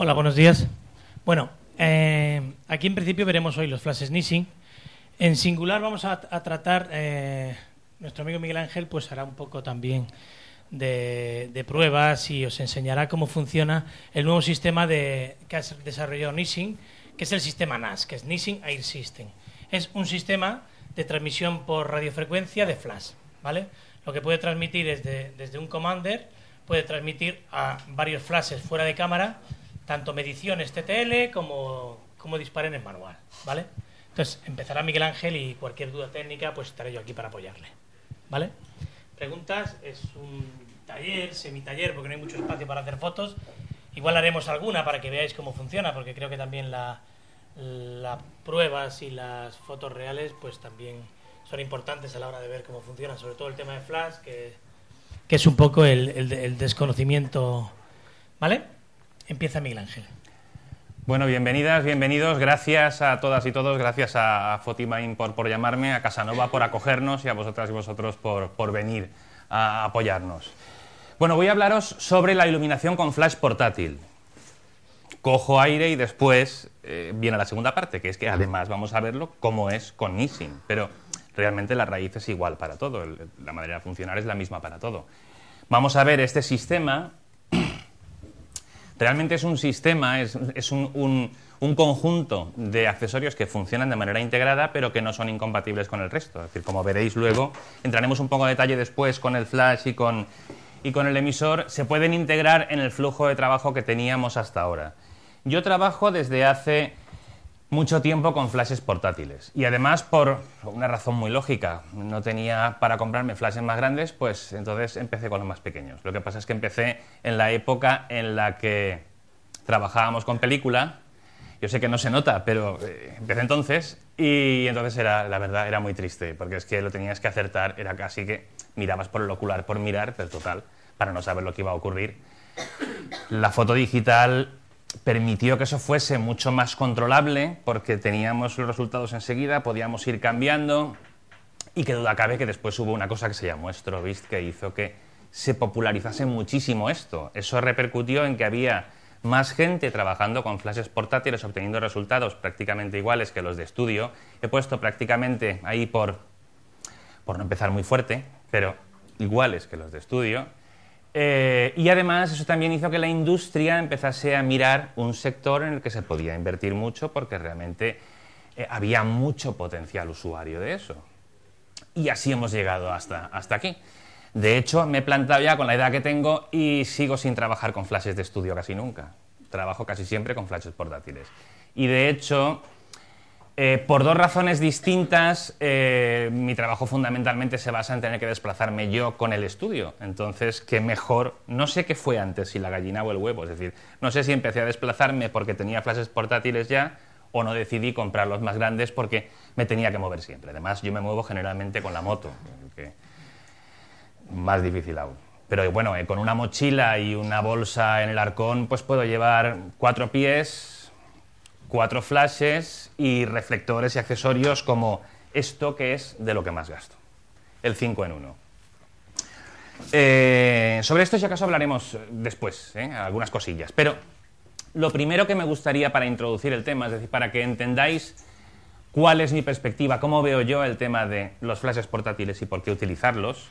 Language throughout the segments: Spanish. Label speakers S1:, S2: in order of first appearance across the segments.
S1: Hola, buenos días. Bueno, eh, aquí en principio veremos hoy los flashes Nissing. En singular vamos a, tratar, eh, nuestro amigo Miguel Ángel pues hará un poco también de, pruebas y os enseñará cómo funciona el nuevo sistema de, que ha desarrollado Nissing, que es el sistema NAS, que es Nissing Air System. Es un sistema de transmisión por radiofrecuencia de flash, ¿vale? Lo que puede transmitir es desde un commander, puede transmitir a varios flashes fuera de cámara tanto mediciones TTL como, como disparen en manual, ¿vale? Entonces, empezará Miguel Ángel y cualquier duda técnica, pues estaré yo aquí para apoyarle, ¿vale? Preguntas, es un taller, semi-taller, porque no hay mucho espacio para hacer fotos. Igual haremos alguna para que veáis cómo funciona, porque creo que también las pruebas y las fotos reales, pues también son importantes a la hora de ver cómo funciona, sobre todo el tema de Flash, que, que es un poco el, el desconocimiento, ¿vale? Empieza Miguel Ángel.
S2: Bueno, bienvenidas, bienvenidos. Gracias a todas y todos. Gracias a Fotimain por, por llamarme, a Casanova por acogernos y a vosotras y vosotros por, venir a apoyarnos. Bueno, voy a hablaros sobre la iluminación con flash portátil. Cojo aire y después eh, viene la segunda parte, que es que además vamos a verlo cómo es con Nissin. Pero realmente la raíz es igual para todo, la manera de funcionar es la misma para todo. Vamos a ver este sistema Realmente es un sistema, es, un, conjunto de accesorios que funcionan de manera integrada, pero que no son incompatibles con el resto. Es decir, como veréis luego, entraremos un poco en detalle después con el flash y con, y con el emisor, se pueden integrar en el flujo de trabajo que teníamos hasta ahora. Yo trabajo desde hace mucho tiempo con flashes portátiles. Y además por una razón muy lógica. No tenía para comprarme flashes más grandes, pues entonces empecé con los más pequeños. Lo que pasa es que empecé en la época en la que trabajábamos con película. Yo sé que no se nota, pero eh, empecé entonces y entonces era, la verdad, era muy triste, porque es que lo tenías que acertar, era casi que mirabas por el ocular por mirar, pero total, para no saber lo que iba a ocurrir. La foto digital permitió que eso fuese mucho más controlable porque teníamos los resultados enseguida, podíamos ir cambiando y que duda cabe que después hubo una cosa que se llamó Strobist que hizo que se popularizase muchísimo esto. Eso repercutió en que había más gente trabajando con flashes portátiles obteniendo resultados prácticamente iguales que los de estudio. He puesto prácticamente ahí por, por no empezar muy fuerte, pero iguales que los de estudio eh, y además eso también hizo que la industria empezase a mirar un sector en el que se podía invertir mucho porque realmente eh, había mucho potencial usuario de eso. Y así hemos llegado hasta, hasta aquí. De hecho, me he plantado ya con la edad que tengo y sigo sin trabajar con flashes de estudio casi nunca. Trabajo casi siempre con flashes portátiles. Y de hecho, eh, por dos razones distintas, eh, mi trabajo fundamentalmente se basa en tener que desplazarme yo con el estudio. Entonces, qué mejor, no sé qué fue antes, si la gallina o el huevo. Es decir, no sé si empecé a desplazarme porque tenía flashes portátiles ya o no decidí comprar los más grandes porque me tenía que mover siempre. Además, yo me muevo generalmente con la moto, que más difícil aún. Pero bueno, eh, con una mochila y una bolsa en el arcón, pues puedo llevar cuatro pies, cuatro flashes y reflectores y accesorios como esto que es de lo que más gasto. El 5 en 1. Eh, sobre esto si acaso hablaremos después, ¿eh? algunas cosillas. Pero lo primero que me gustaría para introducir el tema, es decir, para que entendáis cuál es mi perspectiva, cómo veo yo el tema de los flashes portátiles y por qué utilizarlos,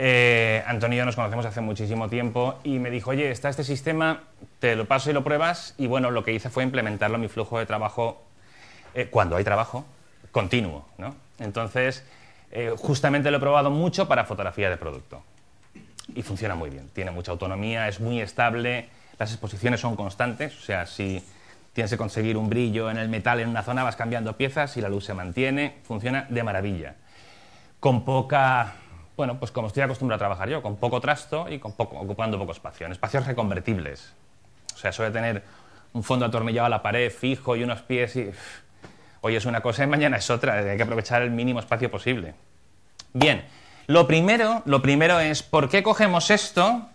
S2: eh, Antonio y nos conocemos hace muchísimo tiempo y me dijo, oye, está este sistema, te lo paso y lo pruebas. Y bueno, lo que hice fue implementarlo en mi flujo de trabajo, eh, cuando hay trabajo, continuo. ¿no? Entonces, eh, justamente lo he probado mucho para fotografía de producto. Y funciona muy bien, tiene mucha autonomía, es muy estable, las exposiciones son constantes, o sea, si tienes que conseguir un brillo en el metal en una zona, vas cambiando piezas y la luz se mantiene, funciona de maravilla. Con poca bueno, pues como estoy acostumbrado a trabajar yo, con poco trasto y con poco, ocupando poco espacio, en espacios reconvertibles. O sea, suele tener un fondo atornillado a la pared fijo y unos pies y... Hoy es una cosa y mañana es otra, hay que aprovechar el mínimo espacio posible. Bien, lo primero, lo primero es, ¿por qué cogemos esto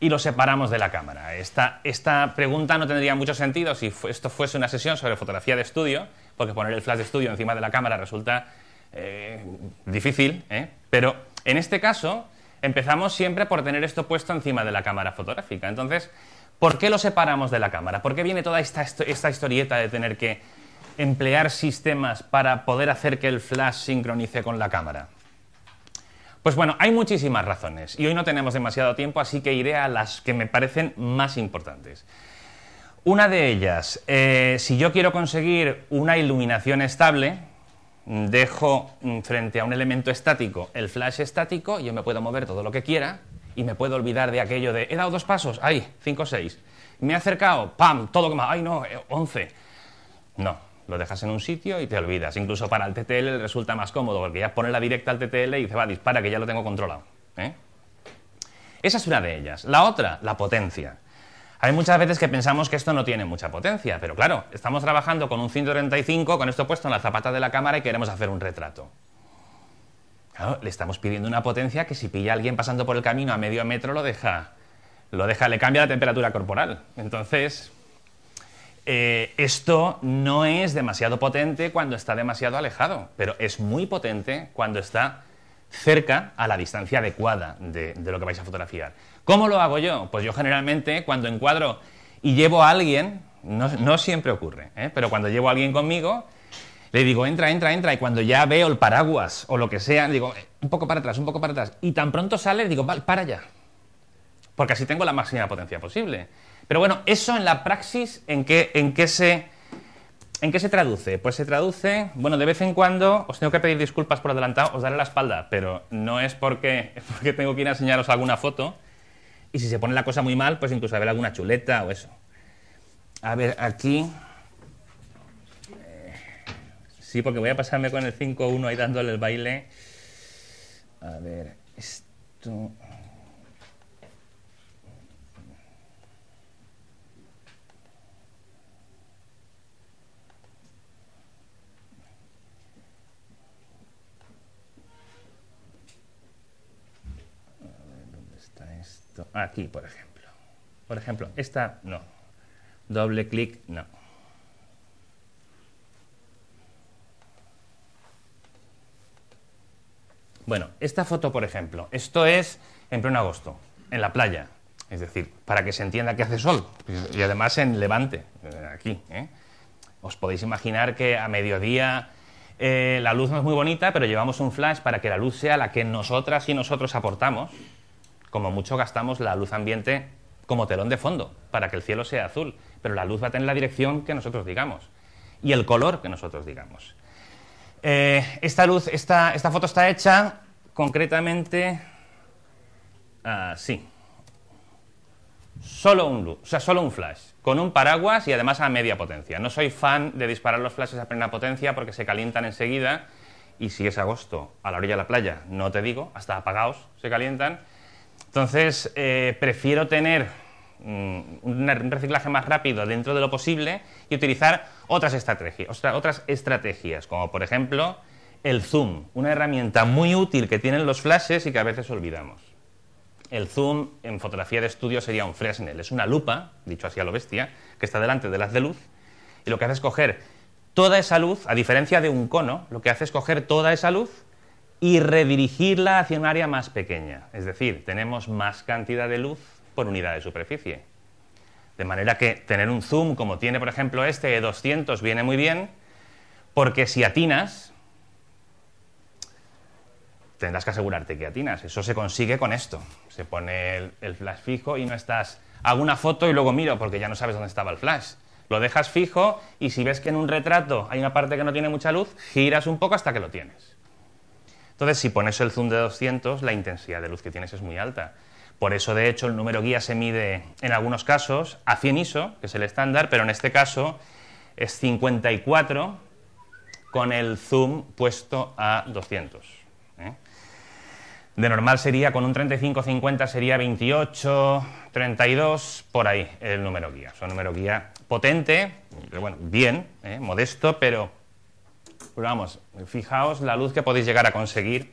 S2: y lo separamos de la cámara? Esta, pregunta no tendría mucho sentido si esto fuese una sesión sobre fotografía de estudio, porque poner el flash de estudio encima de la cámara resulta eh, difícil, ¿eh? pero en este caso, empezamos siempre por tener esto puesto encima de la cámara fotográfica. Entonces, ¿por qué lo separamos de la cámara? ¿Por qué viene toda esta, historieta de tener que emplear sistemas para poder hacer que el flash sincronice con la cámara? Pues bueno, hay muchísimas razones y hoy no tenemos demasiado tiempo, así que iré a las que me parecen más importantes. Una de ellas, eh, si yo quiero conseguir una iluminación estable, Mm, dejo mm, frente a un elemento estático el flash estático, yo me puedo mover todo lo que quiera y me puedo olvidar de aquello de he dado dos pasos, ay, cinco, seis, me he acercado, pam, todo como, ay no, eh, once. No, lo dejas en un sitio y te olvidas. Incluso para el TTL resulta más cómodo porque ya pone la directa al TTL y dice, va, dispara que ya lo tengo controlado. ¿eh? Esa es una de ellas. La otra, la potencia. Hay muchas veces que pensamos que esto no tiene mucha potencia, pero claro, estamos trabajando con un 135, con esto puesto en la zapata de la cámara y queremos hacer un retrato. le estamos pidiendo una potencia que si pilla a alguien pasando por el camino a medio metro lo deja, lo deja, le cambia la temperatura corporal. Entonces, eh, esto no es demasiado potente cuando está demasiado alejado, pero es muy potente cuando está cerca a la distancia adecuada de, lo que vais a fotografiar. ¿Cómo lo hago yo? Pues yo generalmente cuando encuadro y llevo a alguien, no, siempre ocurre, ¿eh? pero cuando llevo a alguien conmigo, le digo, entra, entra, entra, y cuando ya veo el paraguas o lo que sea, digo, eh, un poco para atrás, un poco para atrás, y tan pronto sale, digo, vale, para allá, porque así tengo la máxima potencia posible. Pero bueno, eso en la praxis, ¿en qué, en se... ¿En qué se traduce? Pues se traduce, bueno, de vez en cuando os tengo que pedir disculpas por adelantado, os daré la espalda, pero no es porque, porque tengo que ir a enseñaros alguna foto, y si se pone la cosa muy mal, pues incluso haber alguna chuleta o eso. A ver, aquí... Eh, sí, porque voy a pasarme con el 5-1 ahí dándole el baile. A ver, esto... Aquí, por ejemplo. Por ejemplo, esta no. Doble clic, no. Bueno, esta foto, por ejemplo, esto es en pleno agosto, en la playa. Es decir, para que se entienda que hace sol. Y además en Levante, eh, aquí. ¿eh? Os podéis imaginar que a mediodía eh, la luz no es muy bonita, pero llevamos un flash para que la luz sea la que nosotras y nosotros aportamos. Como mucho gastamos la luz ambiente como telón de fondo para que el cielo sea azul, pero la luz va a tener la dirección que nosotros digamos y el color que nosotros digamos. Eh, esta luz, esta, foto está hecha concretamente así. Ah, solo un sea, solo un flash, con un paraguas y además a media potencia. No soy fan de disparar los flashes a plena potencia porque se calientan enseguida y si es agosto a la orilla de la playa, no te digo, hasta apagados se calientan entonces, eh, prefiero tener mm, un reciclaje más rápido dentro de lo posible y utilizar otras estrategias, otras estrategias como por ejemplo el zoom, una herramienta muy útil que tienen los flashes y que a veces olvidamos. El zoom en fotografía de estudio sería un Fresnel, es una lupa, dicho así a lo bestia, que está delante del haz de luz y lo que hace es coger toda esa luz, a diferencia de un cono, lo que hace es coger toda esa luz y redirigirla hacia un área más pequeña. Es decir, tenemos más cantidad de luz por unidad de superficie. De manera que tener un zoom como tiene, por ejemplo, este de 200 viene muy bien, porque si atinas, tendrás que asegurarte que atinas. Eso se consigue con esto. Se pone el, flash fijo y no estás. Hago una foto y luego miro porque ya no sabes dónde estaba el flash. Lo dejas fijo y si ves que en un retrato hay una parte que no tiene mucha luz, giras un poco hasta que lo tienes. Entonces, si pones el zoom de 200, la intensidad de luz que tienes es muy alta. Por eso, de hecho, el número guía se mide en algunos casos a 100 ISO, que es el estándar, pero en este caso es 54 con el zoom puesto a 200. ¿eh? De normal sería con un 35-50 sería 28, 32, por ahí el número guía. Es un número guía potente, bueno, bien, ¿eh? modesto, pero pues vamos, fijaos la luz que podéis llegar a conseguir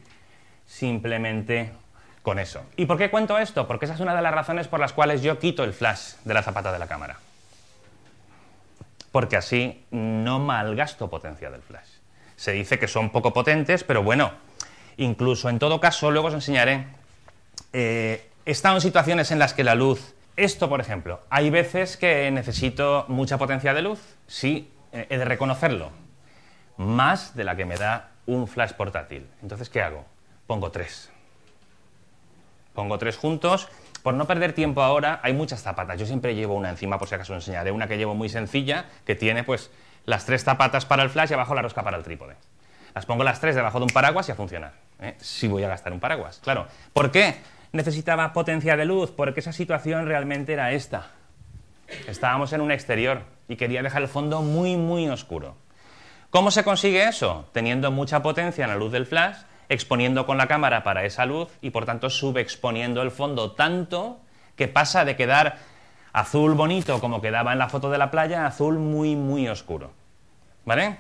S2: simplemente con eso. ¿Y por qué cuento esto? Porque esa es una de las razones por las cuales yo quito el flash de la zapata de la cámara. Porque así no malgasto potencia del flash. Se dice que son poco potentes, pero bueno, incluso en todo caso, luego os enseñaré, he eh, estado en situaciones en las que la luz esto, por ejemplo, hay veces que necesito mucha potencia de luz, sí, eh, he de reconocerlo más de la que me da un flash portátil. Entonces, ¿qué hago? Pongo tres. Pongo tres juntos. Por no perder tiempo ahora, hay muchas zapatas. Yo siempre llevo una encima, por si acaso enseñaré. Una que llevo muy sencilla, que tiene pues las tres zapatas para el flash y abajo la rosca para el trípode. Las pongo las tres debajo de un paraguas y a funcionar. ¿eh? Si voy a gastar un paraguas, claro. ¿Por qué necesitaba potencia de luz? Porque esa situación realmente era esta. Estábamos en un exterior y quería dejar el fondo muy, muy oscuro. ¿Cómo se consigue eso? Teniendo mucha potencia en la luz del flash, exponiendo con la cámara para esa luz y por tanto subexponiendo el fondo tanto que pasa de quedar azul bonito como quedaba en la foto de la playa, a azul muy muy oscuro. ¿Vale?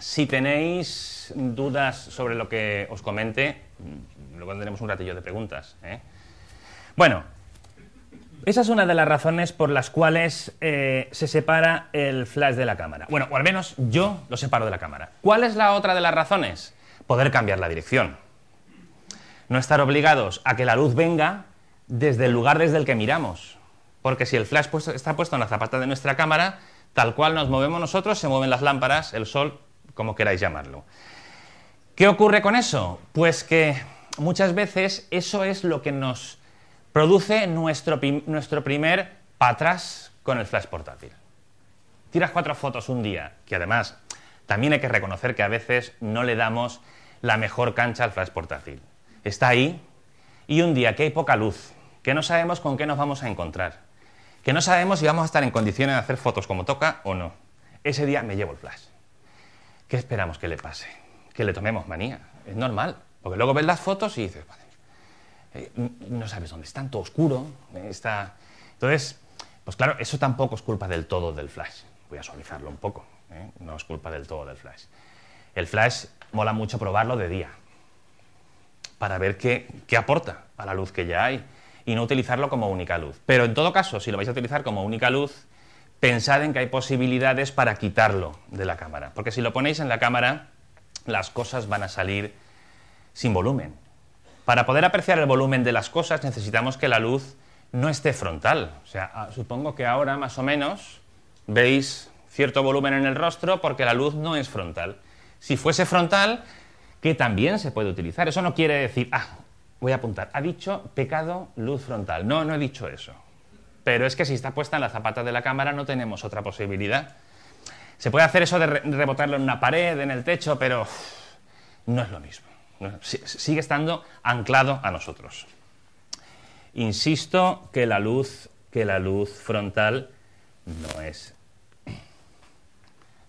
S2: Si tenéis dudas sobre lo que os comente, mm, luego tendremos un ratillo de preguntas. ¿eh? Bueno, esa es una de las razones por las cuales eh, se separa el flash de la cámara. Bueno, o al menos yo lo separo de la cámara. ¿Cuál es la otra de las razones? Poder cambiar la dirección. No estar obligados a que la luz venga desde el lugar desde el que miramos. Porque si el flash está puesto en la zapata de nuestra cámara, tal cual nos movemos nosotros, se mueven las lámparas, el sol, como queráis llamarlo. ¿Qué ocurre con eso? Pues que muchas veces eso es lo que nos produce nuestro, nuestro primer patrás con el flash portátil. Tiras cuatro fotos un día, que además también hay que reconocer que a veces no le damos la mejor cancha al flash portátil. Está ahí y un día que hay poca luz, que no sabemos con qué nos vamos a encontrar, que no sabemos si vamos a estar en condiciones de hacer fotos como toca o no. Ese día me llevo el flash. ¿Qué esperamos que le pase? Que le tomemos manía. Es normal. Porque luego ves las fotos y dices, vale, eh, no sabes dónde es tanto oscuro. Eh, entonces, pues claro, eso tampoco es culpa del todo del flash. Voy a suavizarlo un poco. Eh, no es culpa del todo del flash. El flash mola mucho probarlo de día para ver qué, qué aporta a la luz que ya hay y no utilizarlo como única luz. Pero en todo caso, si lo vais a utilizar como única luz, pensad en que hay posibilidades para quitarlo de la cámara. Porque si lo ponéis en la cámara, las cosas van a salir sin volumen. Para poder apreciar el volumen de las cosas necesitamos que la luz no esté frontal. O sea, ah, supongo que ahora más o menos veis cierto volumen en el rostro porque la luz no es frontal. Si fuese frontal, que también se puede utilizar. Eso no quiere decir, ah, voy a apuntar, ha dicho pecado luz frontal. No, no he dicho eso. Pero es que si está puesta en la zapata de la cámara no tenemos otra posibilidad. Se puede hacer eso de rebotarlo en una pared, en el techo, pero no es lo mismo sigue estando anclado a nosotros. Insisto que la luz, que la luz frontal no es.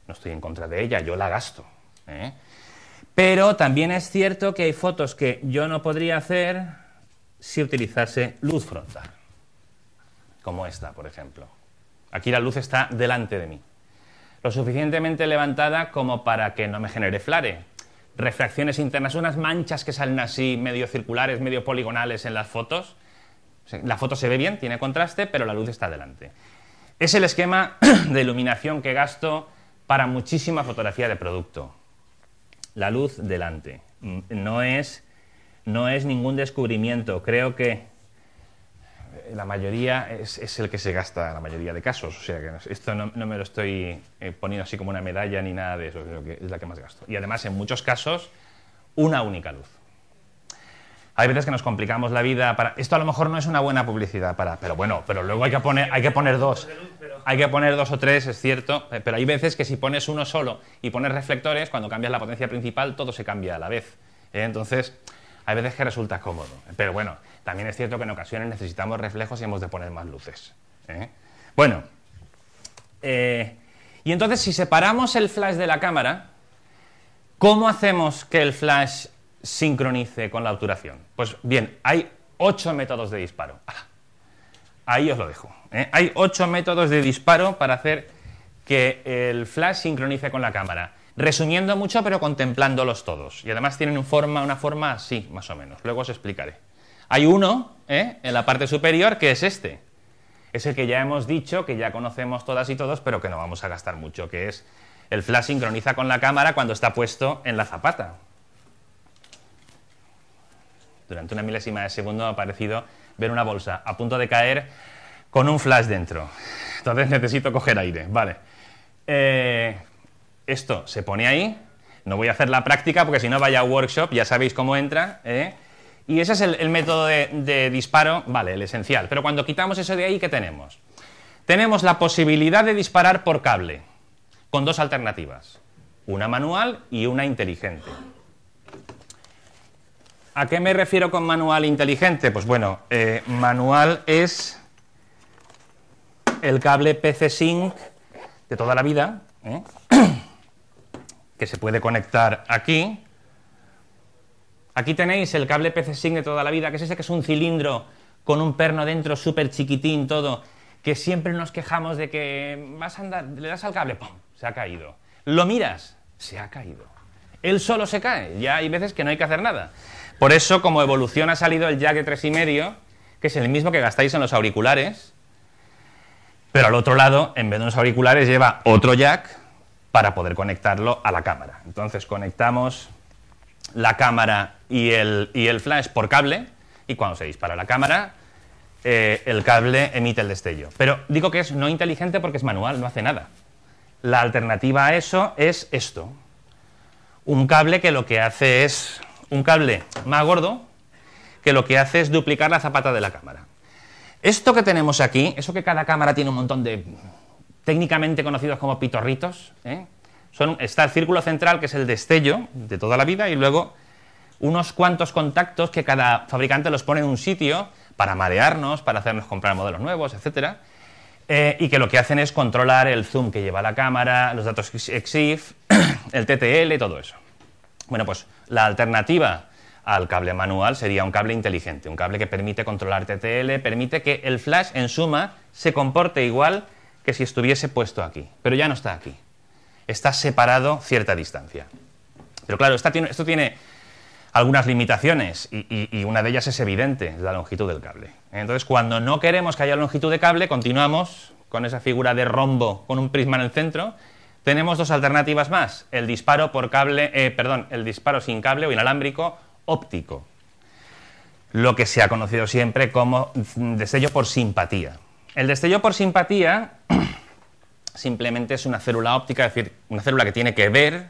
S2: No estoy en contra de ella, yo la gasto. ¿eh? Pero también es cierto que hay fotos que yo no podría hacer si utilizase luz frontal. Como esta, por ejemplo. Aquí la luz está delante de mí. Lo suficientemente levantada como para que no me genere flare, refracciones internas, unas manchas que salen así, medio circulares, medio poligonales en las fotos. La foto se ve bien, tiene contraste, pero la luz está delante. Es el esquema de iluminación que gasto para muchísima fotografía de producto. La luz delante. Mm, no es, no es ningún descubrimiento. Creo que la mayoría es, el que se gasta en la mayoría de casos. O sea, que esto no, me lo estoy eh, poniendo así como una medalla ni nada de eso, es, que, es la que más gasto. Y además, en muchos casos, una única luz. Hay veces que nos complicamos la vida para... Esto a lo mejor no es una buena publicidad para... Pero bueno, pero luego hay que poner, hay que poner dos. Hay que poner dos o tres, es cierto. Eh, pero hay veces que si pones uno solo y pones reflectores, cuando cambias la potencia principal, todo se cambia a la vez. ¿eh? Entonces, hay veces que resulta cómodo. Pero bueno, también es cierto que en ocasiones necesitamos reflejos y hemos de poner más luces. ¿eh? Bueno, eh, y entonces si separamos el flash de la cámara, ¿cómo hacemos que el flash sincronice con la obturación? Pues bien, hay ocho métodos de disparo. Ahí os lo dejo. ¿eh? Hay ocho métodos de disparo para hacer que el flash sincronice con la cámara. Resumiendo mucho, pero contemplándolos todos. Y además tienen forma, una forma así, más o menos. Luego os explicaré. Hay uno ¿eh? en la parte superior que es este. Es el que ya hemos dicho, que ya conocemos todas y todos, pero que no vamos a gastar mucho, que es el flash sincroniza con la cámara cuando está puesto en la zapata. Durante una milésima de segundo ha parecido ver una bolsa a punto de caer con un flash dentro. Entonces necesito coger aire. Vale. Eh, esto se pone ahí. No voy a hacer la práctica porque si no vaya a workshop, ya sabéis cómo entra. ¿eh? Y ese es el, método de, disparo, vale, el esencial. Pero cuando quitamos eso de ahí, ¿qué tenemos? Tenemos la posibilidad de disparar por cable, con dos alternativas, una manual y una inteligente. ¿A qué me refiero con manual inteligente? Pues bueno, eh, manual es el cable PC Sync de toda la vida, ¿eh? que se puede conectar aquí Aquí tenéis el cable PCSync de toda la vida, que es ese que es un cilindro con un perno dentro súper chiquitín todo, que siempre nos quejamos de que vas a andar, le das al cable, ¡pum! Se ha caído. Lo miras, se ha caído. Él solo se cae, ya hay veces que no hay que hacer nada. Por eso, como evolución ha salido el jack de 3,5, que es el mismo que gastáis en los auriculares, pero al otro lado, en vez de unos auriculares, lleva otro jack para poder conectarlo a la cámara. Entonces conectamos la cámara y el, flash por cable, y cuando se dispara la cámara, eh, el cable emite el destello. Pero digo que es no inteligente porque es manual, no hace nada. La alternativa a eso es esto. Un cable que lo que hace es un cable más gordo que lo que hace es duplicar la zapata de la cámara. Esto que tenemos aquí, eso que cada cámara tiene un montón de técnicamente conocidos como pitorritos, ¿eh? está el círculo central, que es el destello de toda la vida, y luego unos cuantos contactos que cada fabricante los pone en un sitio para marearnos, para hacernos comprar modelos nuevos, etcétera. Eh, y que lo que hacen es controlar el zoom que lleva la cámara, los datos EXIF, el TTL y todo eso. Bueno, pues la alternativa al cable manual sería un cable inteligente, un cable que permite controlar TTL, permite que el flash en suma se comporte igual que si estuviese puesto aquí, pero ya no está aquí está separado cierta distancia. Pero claro, esto tiene algunas limitaciones y, una de ellas es evidente, la longitud del cable. Entonces, cuando no queremos que haya longitud de cable, continuamos con esa figura de rombo con un prisma en el centro. Tenemos dos alternativas más: el disparo por cable, eh, perdón, el disparo sin cable o inalámbrico óptico, lo que se ha conocido siempre como destello por simpatía. El destello por simpatía simplemente es una célula óptica, es decir, una célula que tiene que ver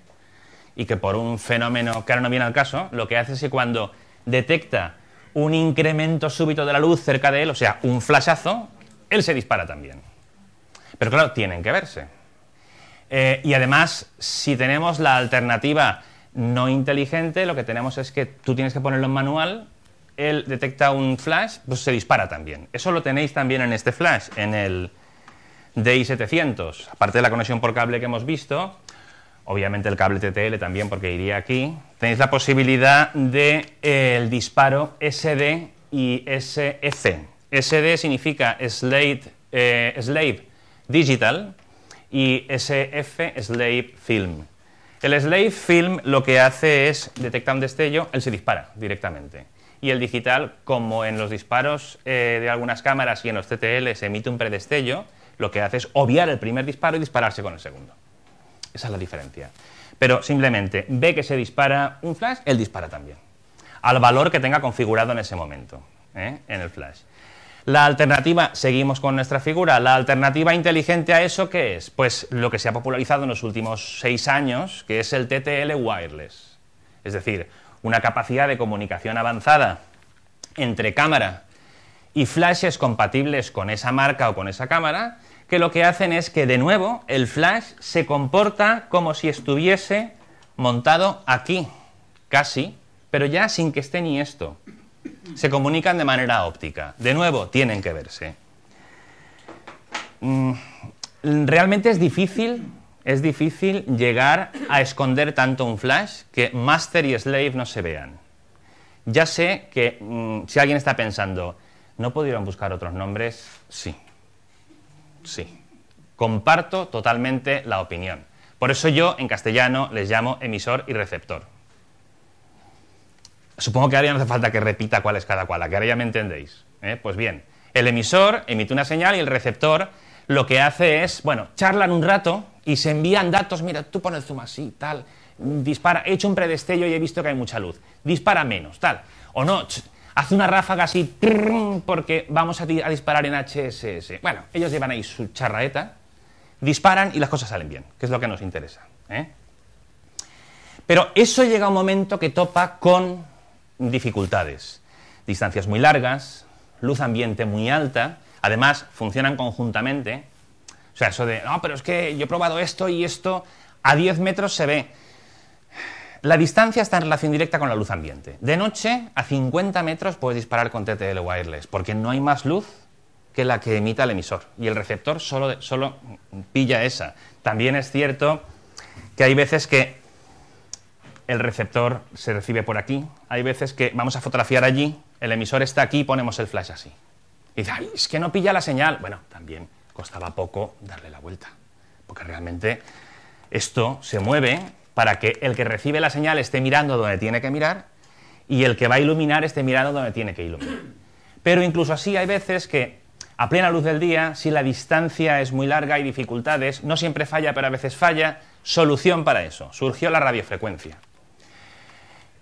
S2: y que por un fenómeno que ahora no viene al caso, lo que hace es que cuando detecta un incremento súbito de la luz cerca de él, o sea, un flashazo, él se dispara también. Pero claro, tienen que verse. Eh, y además, si tenemos la alternativa no inteligente, lo que tenemos es que tú tienes que ponerlo en manual, él detecta un flash, pues se dispara también. Eso lo tenéis también en este flash, en el, DI700. Aparte de la conexión por cable que hemos visto, obviamente el cable TTL también porque iría aquí, tenéis la posibilidad del de, eh, el disparo SD y SF. E SD significa Slave eh, Digital y SF Slave Film. El Slave Film lo que hace es detectar un destello, él se dispara directamente. Y el digital, como en los disparos eh, de algunas cámaras y en los TTL se emite un predestello, lo que hace es obviar el primer disparo y dispararse con el segundo. Esa es la diferencia. Pero simplemente ve que se dispara un flash, él dispara también. Al valor que tenga configurado en ese momento, ¿eh? en el flash. La alternativa, seguimos con nuestra figura, la alternativa inteligente a eso, ¿qué es? Pues lo que se ha popularizado en los últimos seis años, que es el TTL wireless. Es decir, una capacidad de comunicación avanzada entre cámara y flashes compatibles con esa marca o con esa cámara que lo que hacen es que de nuevo el flash se comporta como si estuviese montado aquí, casi, pero ya sin que esté ni esto. Se comunican de manera óptica. De nuevo, tienen que verse. Mm, realmente es difícil, es difícil llegar a esconder tanto un flash que master y slave no se vean. Ya sé que mm, si alguien está pensando, ¿no pudieron buscar otros nombres? Sí, Sí, comparto totalmente la opinión. Por eso yo en castellano les llamo emisor y receptor. Supongo que ahora ya no hace falta que repita cuál es cada cual, que ahora ya me entendéis. ¿eh? Pues bien, el emisor emite una señal y el receptor lo que hace es, bueno, charlan un rato y se envían datos, mira, tú pon el zoom así, tal, dispara, he hecho un predestello y he visto que hay mucha luz, dispara menos, tal. O no, Hace una ráfaga así, porque vamos a, disparar en HSS. Bueno, ellos llevan ahí su charraeta, disparan y las cosas salen bien, que es lo que nos interesa. ¿eh? Pero eso llega a un momento que topa con dificultades. Distancias muy largas, luz ambiente muy alta, además funcionan conjuntamente. O sea, eso de, no, pero es que yo he probado esto y esto a 10 metros se ve. La distancia está en relación directa con la luz ambiente. De noche, a 50 metros puedes disparar con TTL wireless, porque no hay más luz que la que emita el emisor. Y el receptor solo, pilla esa. También es cierto que hay veces que el receptor se recibe por aquí, hay veces que vamos a fotografiar allí, el emisor está aquí ponemos el flash así. Y dice, Ay, es que no pilla la señal. Bueno, también costaba poco darle la vuelta, porque realmente esto se mueve para que el que recibe la señal esté mirando donde tiene que mirar y el que va a iluminar esté mirando donde tiene que iluminar. Pero incluso así hay veces que a plena luz del día, si la distancia es muy larga y dificultades, no siempre falla, pero a veces falla, solución para eso. Surgió la radiofrecuencia.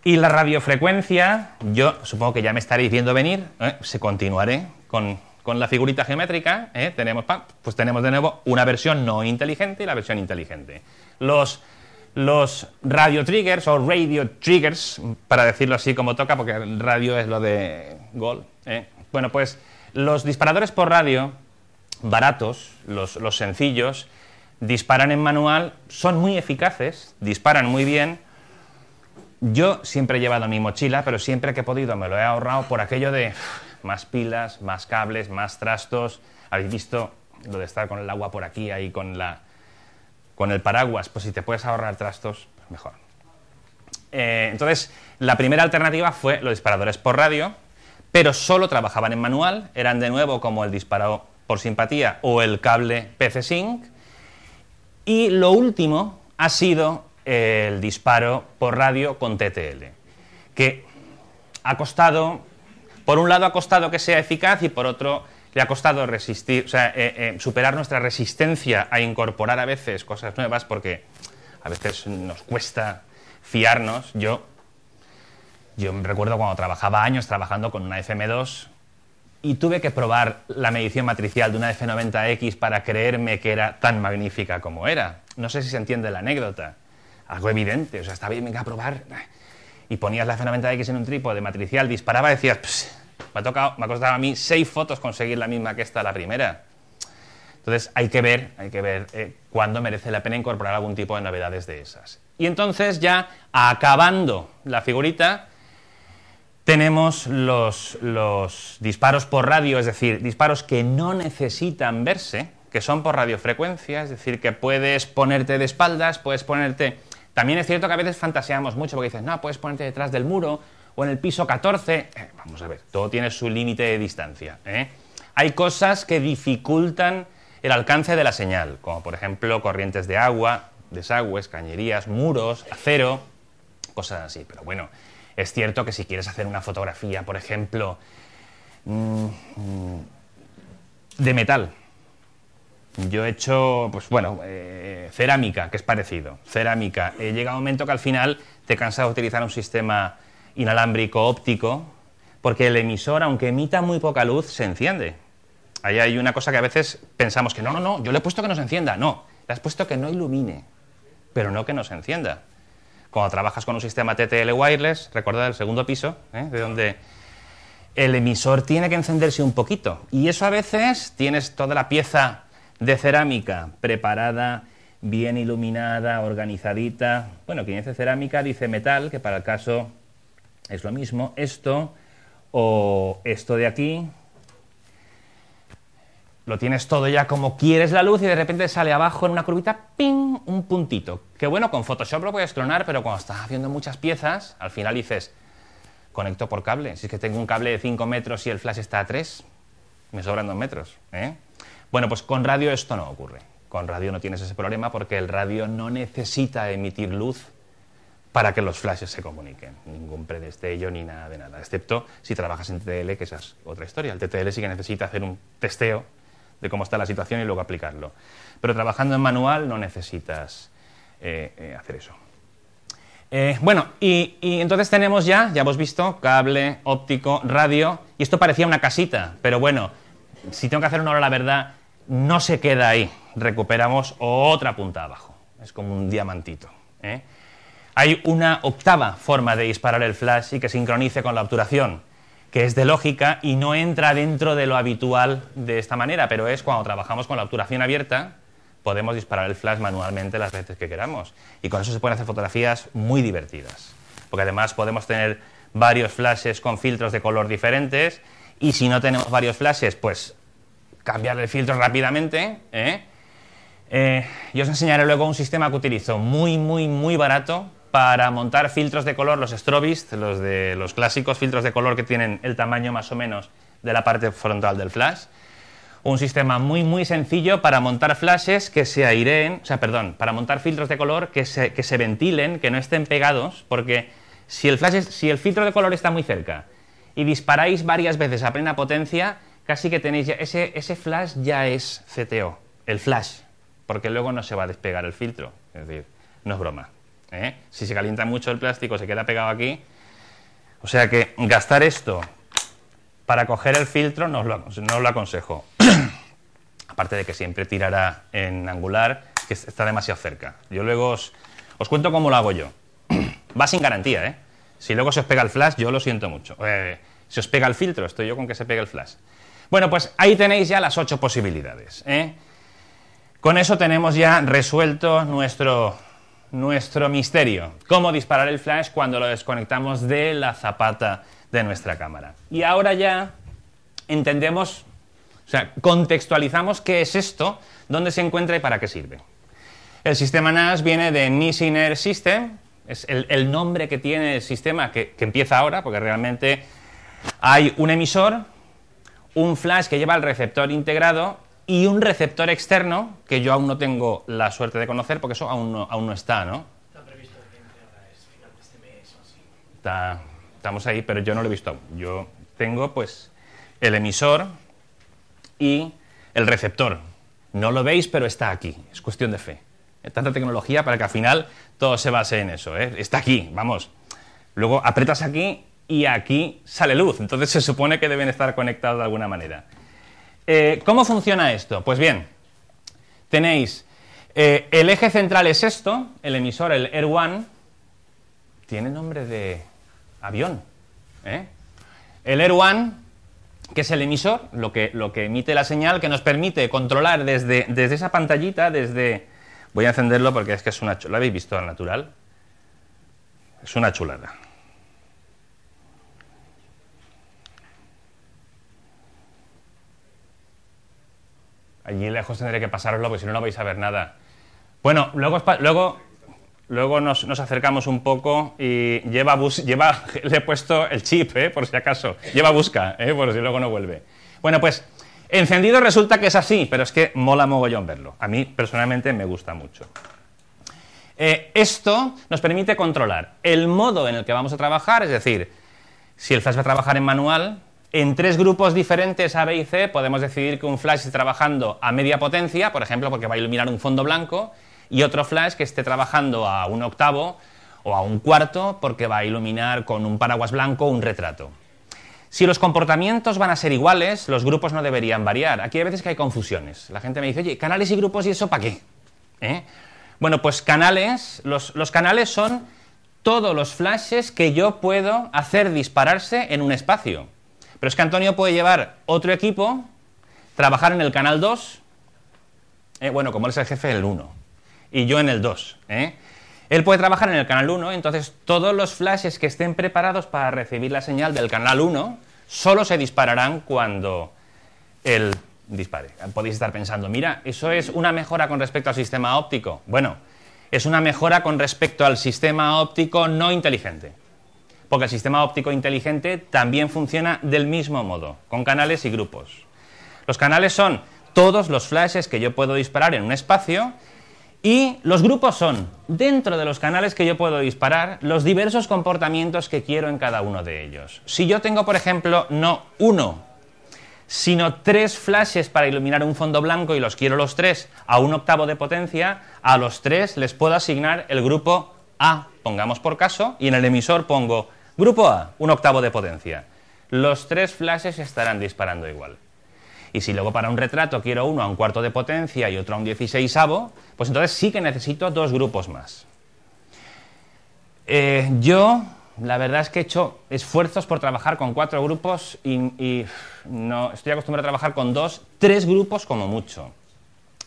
S2: Y la radiofrecuencia, yo supongo que ya me estaréis viendo venir, ¿eh? se continuaré con, la figurita geométrica, ¿eh? tenemos, pues tenemos de nuevo una versión no inteligente y la versión inteligente. Los los radio triggers o radio triggers, para decirlo así como toca, porque radio es lo de gol. ¿eh? Bueno, pues los disparadores por radio baratos, los, los sencillos, disparan en manual, son muy eficaces, disparan muy bien. Yo siempre he llevado mi mochila, pero siempre que he podido me lo he ahorrado por aquello de más pilas, más cables, más trastos. Habéis visto lo de estar con el agua por aquí, ahí con la, con el paraguas, pues si te puedes ahorrar trastos, pues mejor. Eh, entonces, la primera alternativa fue los disparadores por radio, pero solo trabajaban en manual, eran de nuevo como el disparo por simpatía o el cable PC-Sync. Y lo último ha sido eh, el disparo por radio con TTL, que ha costado, por un lado ha costado que sea eficaz y por otro le ha costado resistir, o sea, eh, eh, superar nuestra resistencia a incorporar a veces cosas nuevas porque a veces nos cuesta fiarnos. Yo, yo recuerdo cuando trabajaba años trabajando con una FM2 y tuve que probar la medición matricial de una F90X para creerme que era tan magnífica como era. No sé si se entiende la anécdota. Algo evidente, o sea, estaba bien, venga a probar. Y ponías la F90X en un trípode matricial, disparaba y decías, me ha, costado a mí seis fotos conseguir la misma que esta, la primera. Entonces hay que ver, hay que ver eh, cuándo merece la pena incorporar algún tipo de novedades de esas. Y entonces ya acabando la figurita, tenemos los, disparos por radio, es decir, disparos que no necesitan verse, que son por radiofrecuencia, es decir, que puedes ponerte de espaldas, puedes ponerte... También es cierto que a veces fantaseamos mucho porque dices, no, puedes ponerte detrás del muro, o en el piso 14. Eh, vamos a ver, todo tiene su límite de distancia. ¿eh? Hay cosas que dificultan el alcance de la señal, como por ejemplo corrientes de agua, desagües, cañerías, muros, acero, cosas así. Pero bueno, es cierto que si quieres hacer una fotografía, por ejemplo, mm, mm, de metal, yo he hecho, pues bueno, eh, cerámica, que es parecido, cerámica. llega un momento que al final te cansas de utilizar un sistema inalámbrico óptico, porque el emisor, aunque emita muy poca luz, se enciende. Ahí hay una cosa que a veces pensamos que no, no, no, yo le he puesto que no se encienda. No, le has puesto que no ilumine, pero no que no se encienda. Cuando trabajas con un sistema TTL wireless, recordad el segundo piso, ¿eh? de donde el emisor tiene que encenderse un poquito. Y eso a veces tienes toda la pieza de cerámica preparada, bien iluminada, organizadita. Bueno, quien dice cerámica dice metal, que para el caso es lo mismo, esto o esto de aquí. Lo tienes todo ya como quieres la luz y de repente sale abajo en una curvita, ¡ping!, un puntito. Que bueno, con Photoshop lo puedes clonar, pero cuando estás haciendo muchas piezas, al final dices, conecto por cable. Si es que tengo un cable de 5 metros y el flash está a 3, me sobran 2 metros. ¿eh? Bueno, pues con radio esto no ocurre. Con radio no tienes ese problema porque el radio no necesita emitir luz para que los flashes se comuniquen. Ningún predestello ni nada de nada, excepto si trabajas en TTL, que esa es otra historia. El TTL sí que necesita hacer un testeo de cómo está la situación y luego aplicarlo. Pero trabajando en manual no necesitas eh, eh, hacer eso. Eh, bueno, y, entonces tenemos ya, ya hemos visto, cable, óptico, radio, y esto parecía una casita, pero bueno, si tengo que hacer una hora la verdad, no se queda ahí, recuperamos otra punta abajo, es como un diamantito hay una octava forma de disparar el flash y que sincronice con la obturación, que es de lógica y no entra dentro de lo habitual de esta manera, pero es cuando trabajamos con la obturación abierta, podemos disparar el flash manualmente las veces que queramos. Y con eso se pueden hacer fotografías muy divertidas, porque además podemos tener varios flashes con filtros de color diferentes y si no tenemos varios flashes, pues cambiar el filtro rápidamente. ¿eh? Eh, yo os enseñaré luego un sistema que utilizo muy, muy, muy barato para montar filtros de color, los strobist, los de los clásicos filtros de color que tienen el tamaño más o menos de la parte frontal del flash. Un sistema muy muy sencillo para montar flashes que se aireen, o sea, perdón, para montar filtros de color que se, ventilen, que no estén pegados, porque si el, flash si el filtro de color está muy cerca y disparáis varias veces a plena potencia, casi que tenéis ya, ese, ese flash ya es CTO, el flash, porque luego no se va a despegar el filtro, es decir, no es broma. ¿eh? Si se calienta mucho el plástico, se queda pegado aquí. O sea que gastar esto para coger el filtro no os lo, aconsejo. Aparte de que siempre tirará en angular, que está demasiado cerca. Yo luego os, cuento cómo lo hago yo. Va sin garantía, ¿eh? Si luego se os pega el flash, yo lo siento mucho. Eh, se os pega el filtro, estoy yo con que se pegue el flash. Bueno, pues ahí tenéis ya las ocho posibilidades. ¿eh? Con eso tenemos ya resuelto nuestro nuestro misterio. Cómo disparar el flash cuando lo desconectamos de la zapata de nuestra cámara. Y ahora ya entendemos, o sea, contextualizamos qué es esto, dónde se encuentra y para qué sirve. El sistema NAS viene de Missing Air System, es el, nombre que tiene el sistema que, que empieza ahora, porque realmente hay un emisor, un flash que lleva el receptor integrado y un receptor externo que yo aún no tengo la suerte de conocer porque eso aún no, aún no está, ¿no? Está previsto de este mes o así. estamos ahí, pero yo no lo he visto aún. Yo tengo pues el emisor y el receptor. No lo veis, pero está aquí. Es cuestión de fe. Tanta tecnología para que al final todo se base en eso. ¿eh? Está aquí, vamos. Luego apretas aquí y aquí sale luz. Entonces se supone que deben estar conectados de alguna manera. Eh, ¿Cómo funciona esto? Pues bien, tenéis eh, el eje central es esto, el emisor, el Air One, tiene nombre de avión. ¿eh? El Air One, que es el emisor, lo que, lo que emite la señal, que nos permite controlar desde, desde esa pantallita, desde... Voy a encenderlo porque es que es una... chulada, ¿Lo habéis visto al natural? Es una chulada. Allí lejos tendré que pasaroslo porque si no, no vais a ver nada. Bueno, luego, luego, luego nos, acercamos un poco y lleva, lleva, le he puesto el chip, ¿eh? por si acaso. Lleva busca, ¿eh? por si luego no vuelve. Bueno, pues encendido resulta que es así, pero es que mola mogollón verlo. A mí personalmente me gusta mucho. Eh, esto nos permite controlar el modo en el que vamos a trabajar, es decir, si el flash va a trabajar en manual, en tres grupos diferentes A, B y C podemos decidir que un flash esté trabajando a media potencia, por ejemplo, porque va a iluminar un fondo blanco, y otro flash que esté trabajando a un octavo o a un cuarto porque va a iluminar con un paraguas blanco un retrato. Si los comportamientos van a ser iguales, los grupos no deberían variar. Aquí hay veces que hay confusiones. La gente me dice, oye, canales y grupos y eso para qué? ¿Eh? Bueno, pues canales, los canales son todos los flashes que yo puedo hacer dispararse en un espacio. Pero es que Antonio puede llevar otro equipo, trabajar en el canal 2, eh, bueno, como él es el jefe del 1, y yo en el 2. Eh. Él puede trabajar en el canal 1, entonces todos los flashes que estén preparados para recibir la señal del canal 1 solo se dispararán cuando él dispare. Podéis estar pensando, mira, eso es una mejora con respecto al sistema óptico. Bueno, es una mejora con respecto al sistema óptico no inteligente porque el sistema óptico inteligente también funciona del mismo modo, con canales y grupos. Los canales son todos los flashes que yo puedo disparar en un espacio y los grupos son, dentro de los canales que yo puedo disparar, los diversos comportamientos que quiero en cada uno de ellos. Si yo tengo, por ejemplo, no uno, sino tres flashes para iluminar un fondo blanco y los quiero los tres a un octavo de potencia, a los tres les puedo asignar el grupo A, pongamos por caso, y en el emisor pongo Grupo A, un octavo de potencia. Los tres flashes estarán disparando igual. Y si luego para un retrato quiero uno a un cuarto de potencia y otro a un dieciséisavo, pues entonces sí que necesito dos grupos más. Eh, yo, la verdad es que he hecho esfuerzos por trabajar con cuatro grupos y, no estoy acostumbrado a trabajar con dos, tres grupos como mucho.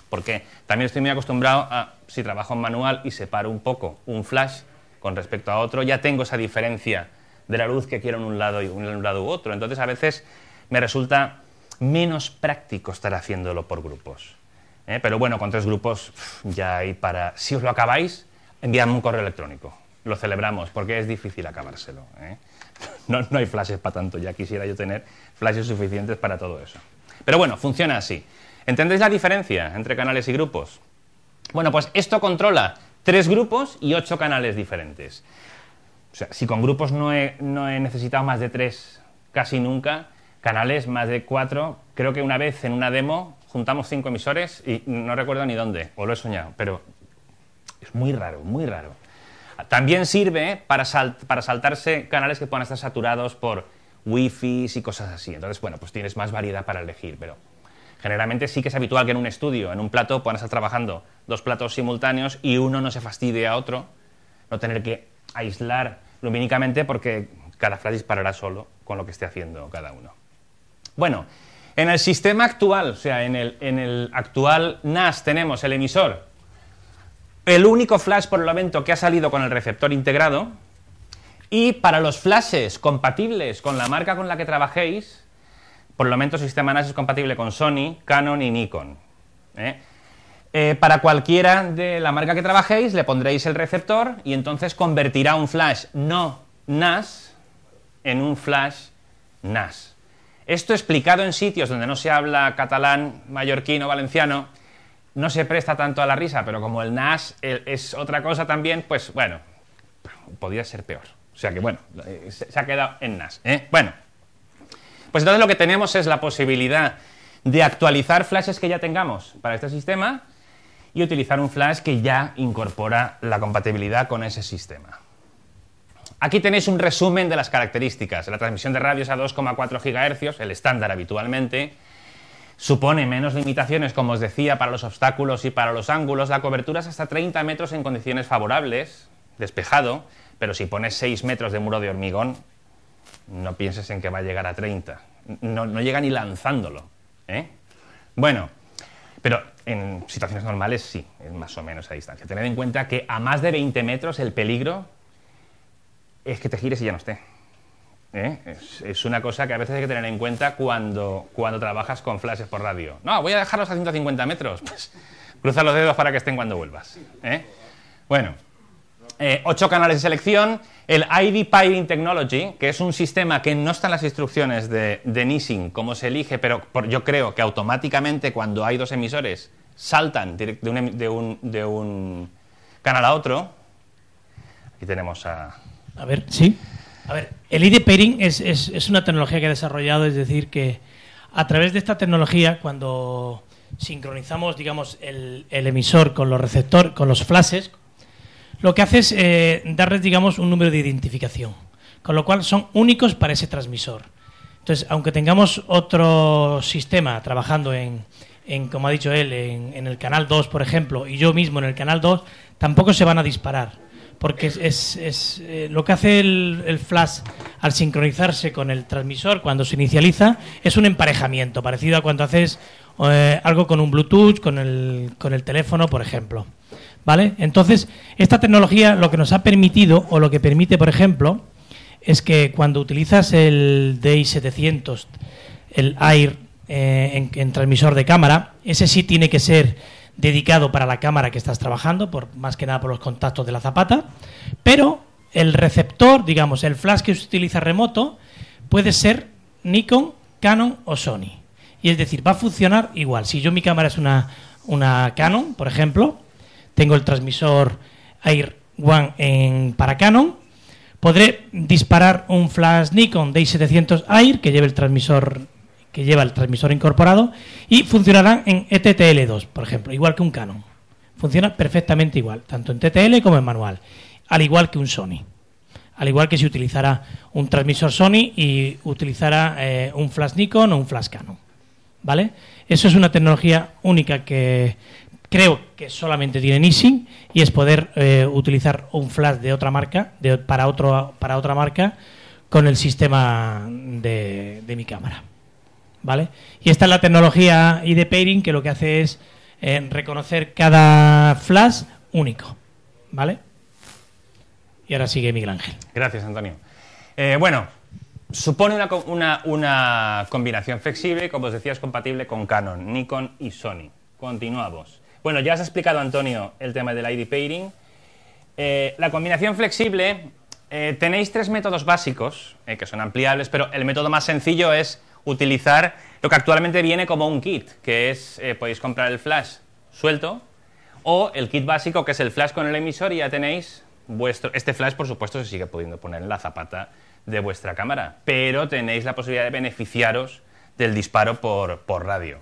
S2: Porque también estoy muy acostumbrado a, si trabajo en manual y separo un poco un flash con respecto a otro, ya tengo esa diferencia de la luz que quiero en un lado y un, un lado u otro. Entonces a veces me resulta menos práctico estar haciéndolo por grupos. ¿eh? Pero bueno, con tres grupos ya hay para... Si os lo acabáis, enviadme un correo electrónico. Lo celebramos porque es difícil acabárselo. ¿eh? No, no hay flashes para tanto, ya quisiera yo tener flashes suficientes para todo eso. Pero bueno, funciona así. ¿Entendéis la diferencia entre canales y grupos? Bueno, pues esto controla tres grupos y ocho canales diferentes si con grupos no he, necesitado más de tres casi nunca, canales más de cuatro, creo que una vez en una demo juntamos cinco emisores y no recuerdo ni dónde, o lo he soñado, pero es muy raro, muy raro. También sirve para, para saltarse canales que puedan estar saturados por wifi y cosas así. Entonces, bueno, pues tienes más variedad para elegir, pero generalmente sí que es habitual que en un estudio, en un plato, puedan estar trabajando dos platos simultáneos y uno no se fastidie a otro, no tener que aislar lumínicamente porque cada flash disparará solo con lo que esté haciendo cada uno. Bueno, en el sistema actual, o sea, en el, actual NAS tenemos el emisor, el único flash por el momento que ha salido con el receptor integrado, y para los flashes compatibles con la marca con la que trabajéis, por el momento el sistema NAS es compatible con Sony, Canon y Nikon. ¿eh? Eh, para cualquiera de la marca que trabajéis le pondréis el receptor y entonces convertirá un flash no NAS en un flash NAS. Esto explicado en sitios donde no se habla catalán, mallorquino, o valenciano, no se presta tanto a la risa, pero como el NAS es otra cosa también, pues bueno, podría ser peor. O sea que bueno, eh, se ha quedado en NAS. ¿eh? Bueno, pues entonces lo que tenemos es la posibilidad de actualizar flashes que ya tengamos para este sistema y utilizar un flash que ya incorpora la compatibilidad con ese sistema. Aquí tenéis un resumen de las características. La transmisión de radios a 2,4 GHz, el estándar habitualmente, supone menos limitaciones, como os decía, para los obstáculos y para los ángulos. La cobertura es hasta 30 metros en condiciones favorables, despejado, pero si pones 6 metros de muro de hormigón, no pienses en que va a llegar a 30. No, llega ni lanzándolo. ¿eh? Bueno, pero en situaciones normales sí, es más o menos a distancia. Tened en cuenta que a más de 20 metros el peligro es que te gires y ya no esté. ¿eh? Es, una cosa que a veces hay que tener en cuenta cuando, cuando trabajas con flashes por radio. No, voy a dejarlos a 150 metros. Pues cruza los dedos para que estén cuando vuelvas. ¿eh? Bueno, eh, ocho canales de selección. El ID Piling Technology, que es un sistema que no está en las instrucciones de, de como se elige, pero yo creo que automáticamente cuando hay dos emisores saltan de un, canal a otro. Aquí tenemos a...
S1: A ver, sí. A ver, el ID pairing es, es, una tecnología que ha desarrollado, es decir, que a través de esta tecnología, cuando sincronizamos, digamos, el, emisor con los receptor, con los flashes, lo que hace es eh, darles, digamos, un número de identificación, con lo cual son únicos para ese transmisor. Entonces, aunque tengamos otro sistema trabajando en, en, como ha dicho él, en, el Canal 2, por ejemplo, y yo mismo en el Canal 2, tampoco se van a disparar. Porque es, es, eh, lo que hace el, flash al sincronizarse con el transmisor cuando se inicializa es un emparejamiento, parecido a cuando haces eh, algo con un Bluetooth, con el, con el teléfono, por ejemplo. ¿Vale? Entonces, esta tecnología lo que nos ha permitido, o lo que permite, por ejemplo, es que cuando utilizas el DI700, el AIR eh, en, transmisor de cámara. Ese sí tiene que ser dedicado para la cámara que estás trabajando, por, más que nada por los contactos de la zapata. Pero el receptor, digamos, el flash que se utiliza remoto, puede ser Nikon, Canon o Sony. Y es decir, va a funcionar igual. Si yo mi cámara es una, una Canon, por ejemplo, tengo el transmisor Air One en, para Canon, podré disparar un flash Nikon D700 Air que lleve el transmisor que lleva el transmisor incorporado y funcionarán en ETTL2, por ejemplo, igual que un Canon. Funciona perfectamente igual, tanto en TTL como en manual, al igual que un Sony. Al igual que si utilizara un transmisor Sony y utilizara eh, un flash Nikon o un flash Canon. ¿Vale? Eso es una tecnología única que creo que solamente tiene Nissin, y es poder eh, utilizar un flash de otra marca para, otro, para otra marca con el sistema de mi cámara. ¿vale? Y esta es la tecnología ID pairing que lo que hace es eh, reconocer cada flash único, ¿vale? Y ahora sigue Miguel Ángel.
S2: Gracias, Antonio. Eh, bueno, supone una, una, una, combinación flexible, como os decía, es compatible con Canon, Nikon y Sony. Continuamos. Bueno, ya has explicado, Antonio, el tema del ID pairing. Eh, la combinación flexible, tenéis tres métodos básicos, que son ampliables, pero el método más sencillo es utilizar lo que actualmente viene como un kit, que es, eh, podéis comprar el flash suelto, o el kit básico, que es el flash con el emisor, y ya tenéis vuestro... Este flash, por supuesto, se sigue pudiendo poner en la zapata de vuestra cámara, pero tenéis la posibilidad de beneficiaros del disparo por, radio.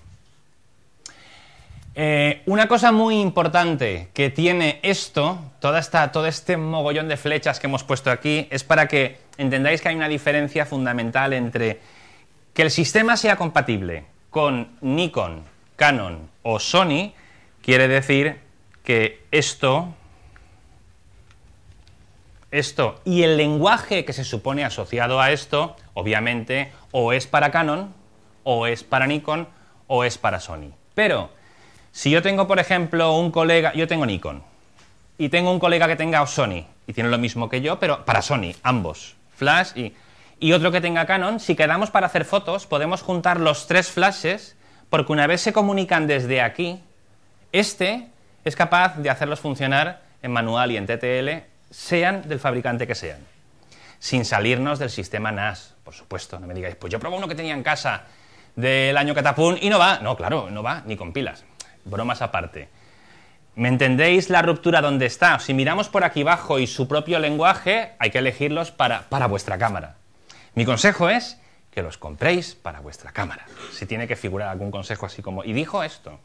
S2: Eh, una cosa muy importante que tiene esto, toda esta, todo este mogollón de flechas que hemos puesto aquí, es para que entendáis que hay una diferencia fundamental entre que el sistema sea compatible con Nikon, Canon o Sony quiere decir que esto, esto y el lenguaje que se supone asociado a esto, obviamente, o es para Canon, o es para Nikon, o es para Sony. Pero si yo tengo, por ejemplo, un colega, yo tengo Nikon, y tengo un colega que tenga Sony, y tiene lo mismo que yo, pero para Sony, ambos, flash y y otro que tenga Canon, si quedamos para hacer fotos, podemos juntar los tres flashes, porque una vez se comunican desde aquí, este es capaz de hacerlos funcionar en manual y en TTL, sean del fabricante que sean. Sin salirnos del sistema NAS, por supuesto. No me digáis, pues yo probé uno que tenía en casa del año catapún y no va. No, claro, no va, ni con pilas. Bromas aparte. ¿Me entendéis la ruptura donde está? Si miramos por aquí abajo y su propio lenguaje, hay que elegirlos para vuestra cámara. Mi consejo es que los compréis para vuestra cámara. Si tiene que figurar algún consejo así como, y dijo esto.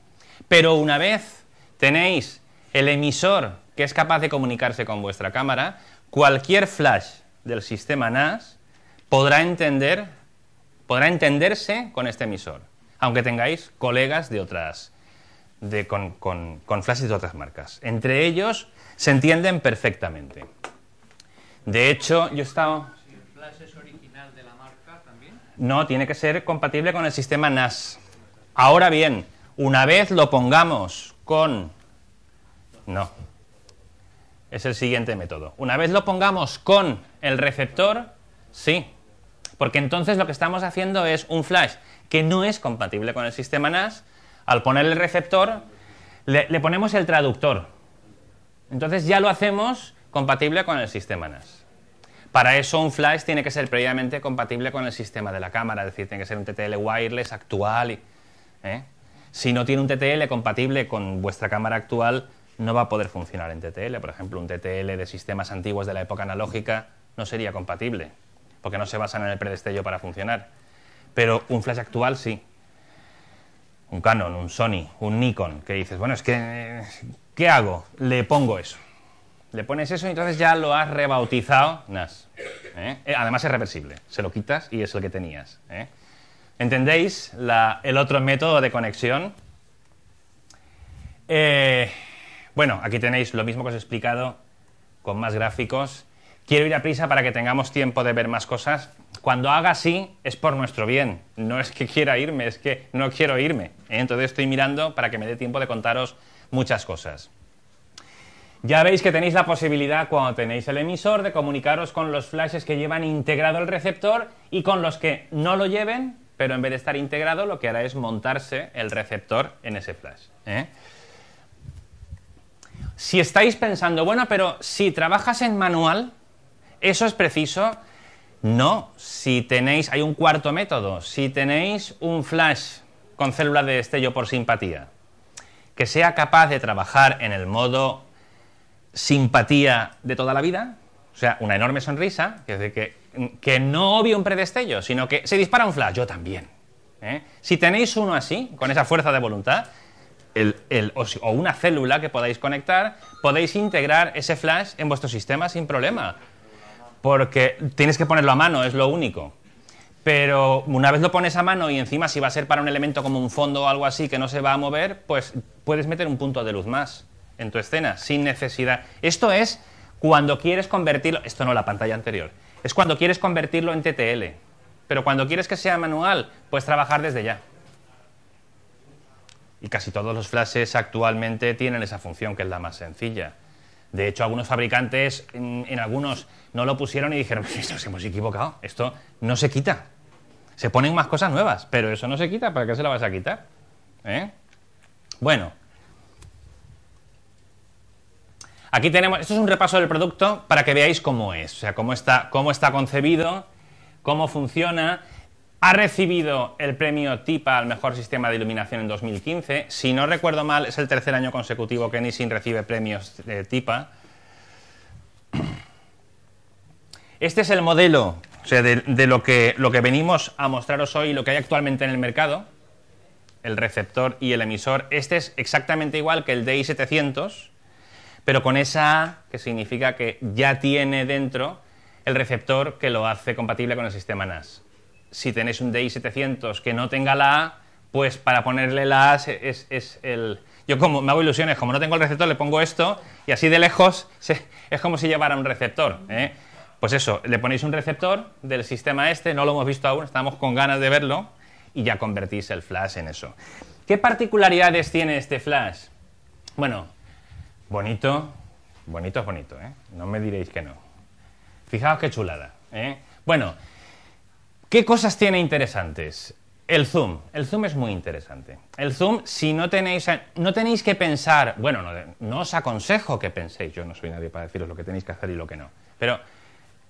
S2: Pero una vez tenéis el emisor que es capaz de comunicarse con vuestra cámara, cualquier flash del sistema NAS podrá entender, podrá entenderse con este emisor, aunque tengáis colegas de otras, con, flashes de otras marcas. Entre ellos se entienden perfectamente. De hecho, yo he estado... No, tiene que ser compatible con el sistema NAS. Ahora bien, una vez lo pongamos con... No. Es el siguiente método. Una vez lo pongamos con el receptor, sí. Porque entonces lo que estamos haciendo es un flash que no es compatible con el sistema NAS. Al poner el receptor, le, le ponemos el traductor. Entonces ya lo hacemos compatible con el sistema NAS. Para eso un flash tiene que ser previamente compatible con el sistema de la cámara, es decir, tiene que ser un TTL wireless actual. ¿eh? Si no tiene un TTL compatible con vuestra cámara actual, no va a poder funcionar en TTL. Por ejemplo, un TTL de sistemas antiguos de la época analógica no sería compatible, porque no se basan en el predestello para funcionar. Pero un flash actual sí. Un Canon, un Sony, un Nikon, que dices, bueno, es que, eh, ¿qué hago? Le pongo eso. Le pones eso y entonces ya lo has rebautizado NAS. ¿eh? Eh, además es reversible. Se lo quitas y es el que tenías. ¿eh? ¿Entendéis el otro método de conexión? bueno, aquí tenéis lo mismo que os he explicado con más gráficos. Quiero ir a prisa para que tengamos tiempo de ver más cosas. Cuando haga así es por nuestro bien. No es que quiera irme, es que no quiero irme. Entonces estoy mirando para que me dé tiempo de contaros muchas cosas. Ya veis que tenéis la posibilidad cuando tenéis el emisor de comunicaros con los flashes que llevan integrado el receptor y con los que no lo lleven, pero en vez de estar integrado lo que hará es montarse el receptor en ese flash. ¿eh? Si estáis pensando, bueno, pero si trabajas en manual, eso es preciso. No, si tenéis, hay un cuarto método, si tenéis un flash con célula de destello por simpatía, que sea capaz de trabajar en el modo simpatía de toda la vida, o sea, una enorme sonrisa, que, no obvio un predestello, sino que se dispara un flash, yo también. ¿eh? Si tenéis uno así, con esa fuerza de voluntad, o, una célula que podáis conectar, podéis integrar ese flash en vuestro sistema sin problema. Porque tienes que ponerlo a mano, es lo único. Pero una vez lo pones a mano y encima si va a ser para un elemento como un fondo o algo así que no se va a mover, pues puedes meter un punto de luz más en tu escena, sin necesidad. Esto es cuando quieres convertirlo, esto no la pantalla anterior, es cuando quieres convertirlo en TTL, pero cuando quieres que sea manual, puedes trabajar desde ya. Y casi todos los flashes actualmente tienen esa función, que es la más sencilla. De hecho, algunos fabricantes en, algunos no lo pusieron y dijeron, pues nos hemos equivocado, esto no se quita. Se ponen más cosas nuevas, pero eso no se quita, ¿para qué se la vas a quitar? ¿Eh? Bueno, Aquí tenemos, esto es un repaso del producto para que veáis cómo es, o sea, cómo está, cómo está concebido, cómo funciona. Ha recibido el premio TIPA al mejor sistema de iluminación en 2015. Si no recuerdo mal, es el tercer año consecutivo que Nissin recibe premios TIPA. Este es el modelo o sea, de, lo, que, lo que venimos a mostraros hoy, lo que hay actualmente en el mercado, el receptor y el emisor. Este es exactamente igual que el DI700, pero con esa A que significa que ya tiene dentro el receptor que lo hace compatible con el sistema NAS. Si tenéis un DI700 que no tenga la A, pues para ponerle la A es, el... Yo como me hago ilusiones, como no tengo el receptor le pongo esto y así de lejos es como si llevara un receptor. ¿eh? Pues eso, le ponéis un receptor del sistema este, no lo hemos visto aún, estamos con ganas de verlo y ya convertís el flash en eso. ¿Qué particularidades tiene este flash? Bueno, Bonito, bonito es bonito, ¿eh? No me diréis que no. Fijaos qué chulada, ¿eh? Bueno, ¿qué cosas tiene interesantes? El zoom. El zoom es muy interesante. El zoom, si no tenéis, no tenéis que pensar, bueno, no, os aconsejo que penséis, yo no soy nadie para deciros lo que tenéis que hacer y lo que no, pero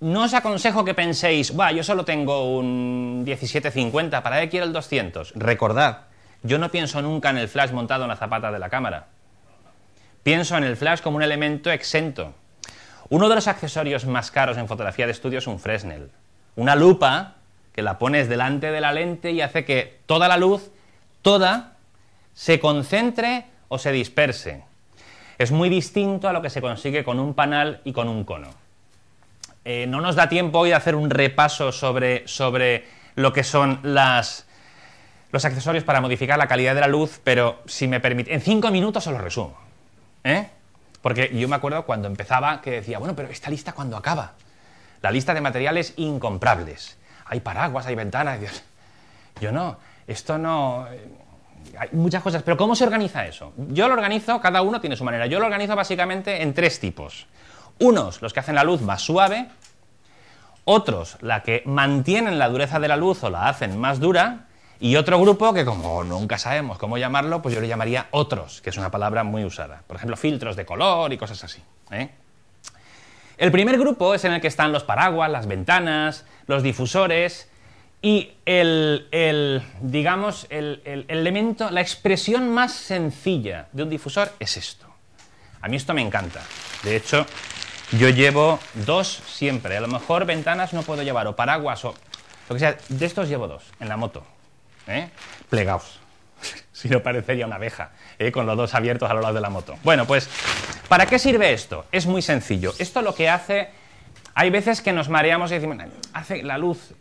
S2: no os aconsejo que penséis, va, yo solo tengo un 1750, ¿para qué quiero el 200? Recordad, yo no pienso nunca en el flash montado en la zapata de la cámara. Pienso en el flash como un elemento exento. Uno de los accesorios más caros en fotografía de estudio es un Fresnel. Una lupa que la pones delante de la lente y hace que toda la luz, toda, se concentre o se disperse. Es muy distinto a lo que se consigue con un panal y con un cono. Eh, no nos da tiempo hoy de hacer un repaso sobre, lo que son los accesorios para modificar la calidad de la luz, pero si me permite, en cinco minutos os lo resumo. ¿Eh? Porque yo me acuerdo cuando empezaba que decía, bueno, pero esta lista cuando acaba. La lista de materiales incomprables. Hay paraguas, hay ventanas, Dios. Yo no, esto no... Eh, hay muchas cosas, pero ¿cómo se organiza eso? Yo lo organizo, cada uno tiene su manera. Yo lo organizo básicamente en tres tipos. Unos, los que hacen la luz más suave. Otros, la que mantienen la dureza de la luz o la hacen más dura. Y otro grupo que como nunca sabemos cómo llamarlo, pues yo le llamaría otros, que es una palabra muy usada. Por ejemplo, filtros de color y cosas así. ¿eh? El primer grupo es en el que están los paraguas, las ventanas, los difusores y el, digamos, el elemento, la expresión más sencilla de un difusor es esto. A mí esto me encanta. De hecho, yo llevo dos siempre. A lo mejor ventanas no puedo llevar, o paraguas, o lo que sea. De estos llevo dos en la moto, ¿eh? Plegaos. si no parecería una abeja, ¿eh? con los dos abiertos a lo largo de la moto. Bueno, pues, ¿para qué sirve esto? Es muy sencillo. Esto lo que hace. Hay veces que nos mareamos y decimos, hace la luz.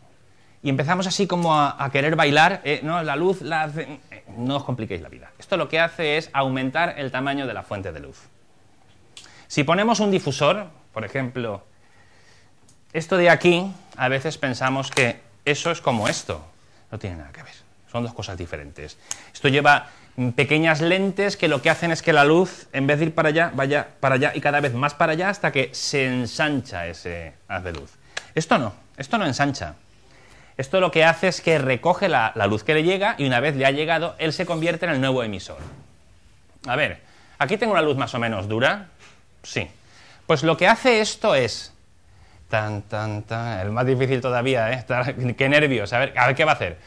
S2: Y empezamos así como a, querer bailar, ¿eh? no, la luz la hace... No os compliquéis la vida. Esto lo que hace es aumentar el tamaño de la fuente de luz. Si ponemos un difusor, por ejemplo, esto de aquí, a veces pensamos que eso es como esto. No tiene nada que ver. Son dos cosas diferentes. Esto lleva pequeñas lentes que lo que hacen es que la luz, en vez de ir para allá, vaya para allá y cada vez más para allá hasta que se ensancha ese haz de luz. Esto no, esto no ensancha. Esto lo que hace es que recoge la, luz que le llega y una vez le ha llegado, él se convierte en el nuevo emisor. A ver, aquí tengo una luz más o menos dura. Sí. Pues lo que hace esto es... Tan, tan, tan... El más difícil todavía, ¿eh? Qué nervios. A ver, a ver qué va a hacer.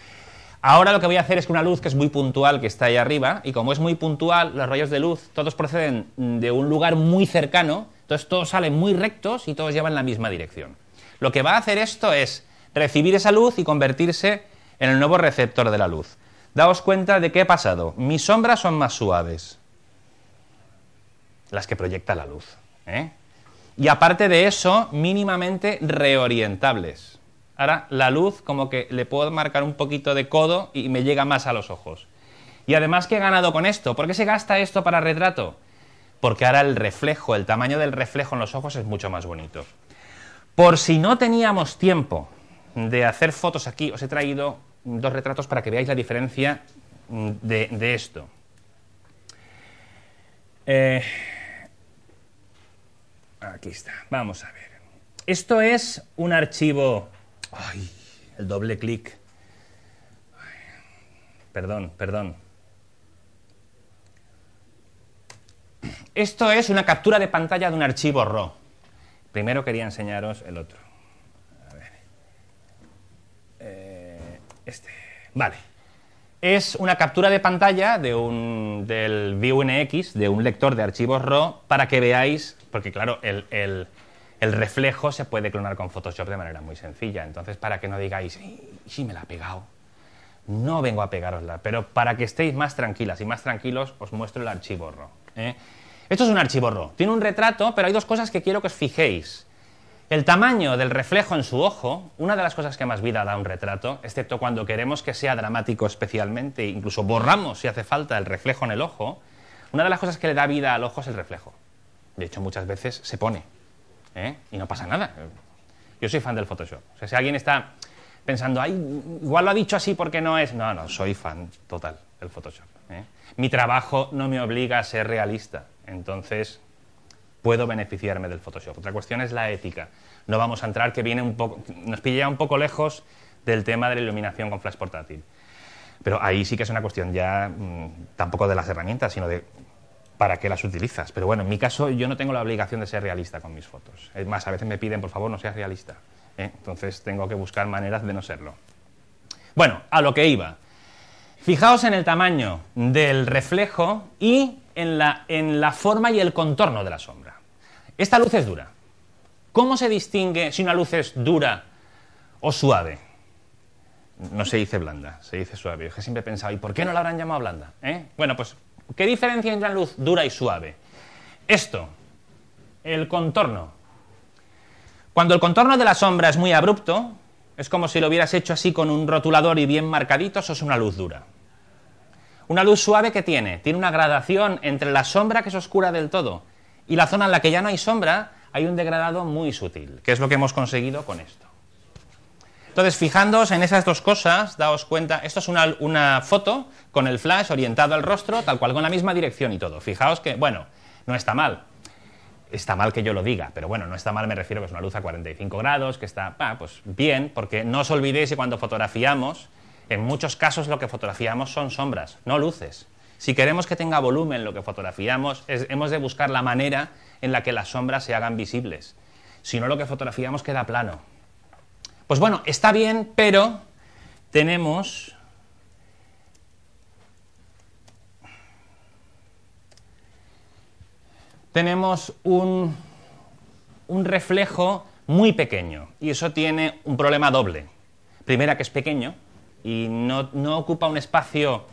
S2: Ahora lo que voy a hacer es con una luz que es muy puntual, que está ahí arriba, y como es muy puntual, los rayos de luz todos proceden de un lugar muy cercano, entonces todos salen muy rectos y todos llevan la misma dirección. Lo que va a hacer esto es recibir esa luz y convertirse en el nuevo receptor de la luz. Daos cuenta de qué ha pasado. Mis sombras son más suaves, las que proyecta la luz. ¿eh? Y aparte de eso, mínimamente reorientables. Ahora la luz como que le puedo marcar un poquito de codo y me llega más a los ojos. Y además, ¿qué he ganado con esto? ¿Por qué se gasta esto para retrato? Porque ahora el reflejo, el tamaño del reflejo en los ojos es mucho más bonito. Por si no teníamos tiempo de hacer fotos aquí, os he traído dos retratos para que veáis la diferencia mm, de, esto. Eh, aquí está, vamos a ver. Esto es un archivo Ay, el doble clic. Perdón, perdón. Esto es una captura de pantalla de un archivo RAW. Primero quería enseñaros el otro. Eh, este. Vale. Es una captura de pantalla de un, del VUNX, de un lector de archivos RAW, para que veáis, porque claro, el, el el reflejo se puede clonar con Photoshop de manera muy sencilla. Entonces, para que no digáis, sí, me la ha pegado, no vengo a pegarosla, pero para que estéis más tranquilas y más tranquilos, os muestro el archivo ¿eh? Esto es un archivo Tiene un retrato, pero hay dos cosas que quiero que os fijéis. El tamaño del reflejo en su ojo, una de las cosas que más vida da a un retrato, excepto cuando queremos que sea dramático especialmente, incluso borramos si hace falta el reflejo en el ojo, una de las cosas que le da vida al ojo es el reflejo. De hecho, muchas veces se pone ¿eh? Y no pasa nada. Yo soy fan del Photoshop. O sea, si alguien está pensando, Ay, igual lo ha dicho así porque no es. No, no, soy fan total del Photoshop. ¿eh? Mi trabajo no me obliga a ser realista. Entonces, puedo beneficiarme del Photoshop. Otra cuestión es la ética. No vamos a entrar, que viene un poco, nos pilla un poco lejos del tema de la iluminación con flash portátil. Pero ahí sí que es una cuestión ya mm, tampoco de las herramientas, sino de para qué las utilizas. Pero bueno, en mi caso yo no tengo la obligación de ser realista con mis fotos. Es más, a veces me piden, por favor, no seas realista. ¿eh? Entonces tengo que buscar maneras de no serlo. Bueno, a lo que iba. Fijaos en el tamaño del reflejo y en la, en la forma y el contorno de la sombra. Esta luz es dura. ¿Cómo se distingue si una luz es dura o suave? No se dice blanda, se dice suave. Yo siempre he pensado, ¿y por qué no la habrán llamado blanda? ¿Eh? Bueno, pues ¿Qué diferencia entre la luz dura y suave? Esto, el contorno. Cuando el contorno de la sombra es muy abrupto, es como si lo hubieras hecho así con un rotulador y bien marcadito, eso es una luz dura. Una luz suave que tiene, tiene una gradación entre la sombra que es oscura del todo y la zona en la que ya no hay sombra, hay un degradado muy sutil, que es lo que hemos conseguido con esto. Entonces, fijándoos en esas dos cosas, daos cuenta, esto es una, foto con el flash orientado al rostro, tal cual, con la misma dirección y todo. Fijaos que, bueno, no está mal. Está mal que yo lo diga, pero bueno, no está mal, me refiero que es una luz a 45 grados, que está, ah, pues bien, porque no os olvidéis que cuando fotografiamos, en muchos casos lo que fotografiamos son sombras, no luces. Si queremos que tenga volumen lo que fotografiamos, hemos de buscar la manera en la que las sombras se hagan visibles. Si no, lo que fotografiamos queda plano. Pues bueno, está bien, pero tenemos tenemos un, reflejo muy pequeño y eso tiene un problema doble. Primera, que es pequeño y no ocupa un espacio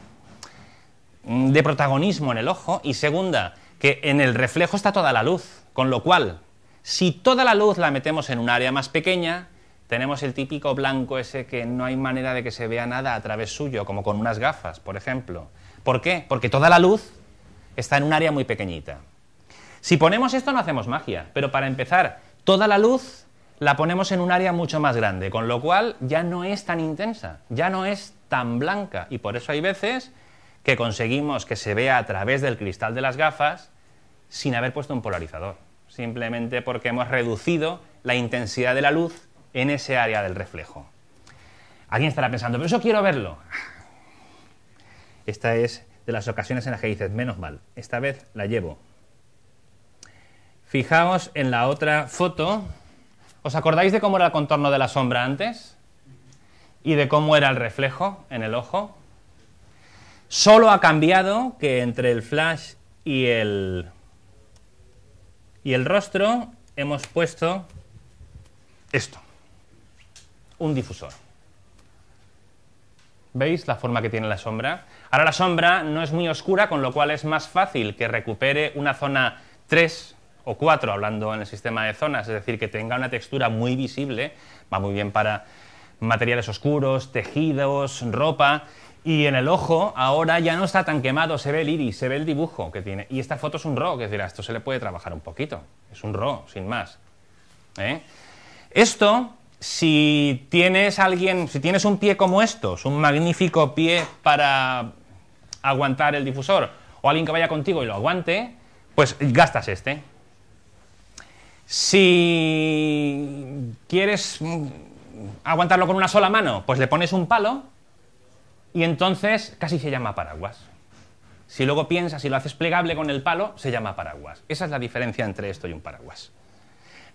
S2: de protagonismo en el ojo y segunda, que en el reflejo está toda la luz, con lo cual, si toda la luz la metemos en un área más pequeña, tenemos el típico blanco ese que no hay manera de que se vea nada a través suyo, como con unas gafas, por ejemplo. ¿Por qué? Porque toda la luz está en un área muy pequeñita. Si ponemos esto no hacemos magia, pero para empezar, toda la luz la ponemos en un área mucho más grande, con lo cual ya no es tan intensa, ya no es tan blanca, y por eso hay veces que conseguimos que se vea a través del cristal de las gafas sin haber puesto un polarizador, simplemente porque hemos reducido la intensidad de la luz en ese área del reflejo. Alguien estará pensando, pero eso quiero verlo. Esta es de las ocasiones en las que dices, menos mal, esta vez la llevo. Fijaos en la otra foto. ¿Os acordáis de cómo era el contorno de la sombra antes? ¿Y de cómo era el reflejo en el ojo? Solo ha cambiado que entre el flash y el, y el rostro hemos puesto esto un difusor. ¿Veis la forma que tiene la sombra? Ahora la sombra no es muy oscura, con lo cual es más fácil que recupere una zona 3 o 4, hablando en el sistema de zonas, es decir, que tenga una textura muy visible, va muy bien para materiales oscuros, tejidos, ropa, y en el ojo ahora ya no está tan quemado, se ve el iris, se ve el dibujo que tiene. Y esta foto es un RAW, que decir esto se le puede trabajar un poquito, es un ro, sin más. ¿eh? Esto si tienes alguien, si tienes un pie como estos, un magnífico pie para aguantar el difusor, o alguien que vaya contigo y lo aguante, pues gastas este. Si quieres aguantarlo con una sola mano, pues le pones un palo y entonces casi se llama paraguas. Si luego piensas y lo haces plegable con el palo, se llama paraguas. Esa es la diferencia entre esto y un paraguas.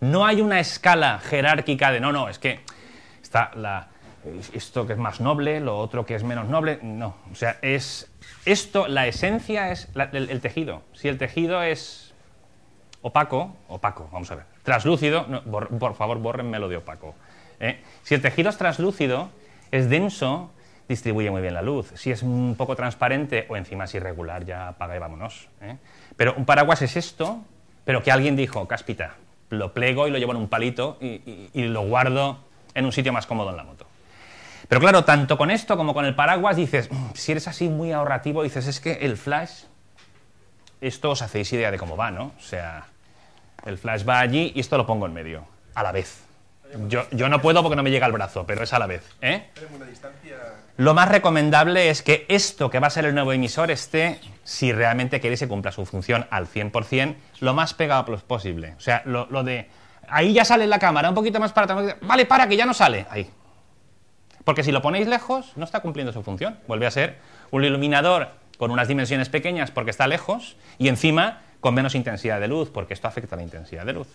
S2: No hay una escala jerárquica de no, no, es que está la, esto que es más noble, lo otro que es menos noble. No, o sea, es esto, la esencia es el, tejido. Si el tejido es opaco, opaco, vamos a ver, translúcido, por, favor, lo de opaco. ¿eh? Si el tejido es translúcido, es denso, distribuye muy bien la luz. Si es un poco transparente o encima es irregular, ya apaga y vámonos. ¿eh? Pero un paraguas es esto, pero que alguien dijo, cáspita, lo plego y lo llevo en un palito y, lo guardo en un sitio más cómodo en la moto. Pero claro, tanto con esto como con el paraguas dices, mm, si eres así muy ahorrativo, dices, es que el flash, esto os hacéis idea de cómo va, ¿no? O sea, el flash va allí y esto lo pongo en medio, a la vez. Yo, no puedo porque no me llega al brazo, pero es a la vez. ¿eh? Lo más recomendable es que esto que va a ser el nuevo emisor esté, si realmente queréis que cumpla su función al 100%, lo más pegado posible. O sea, lo, de... Ahí ya sale la cámara, un poquito más para... Atrás. Vale, para, que ya no sale. Ahí. Porque si lo ponéis lejos, no está cumpliendo su función. Vuelve a ser un iluminador con unas dimensiones pequeñas porque está lejos y encima con menos intensidad de luz, porque esto afecta a la intensidad de luz.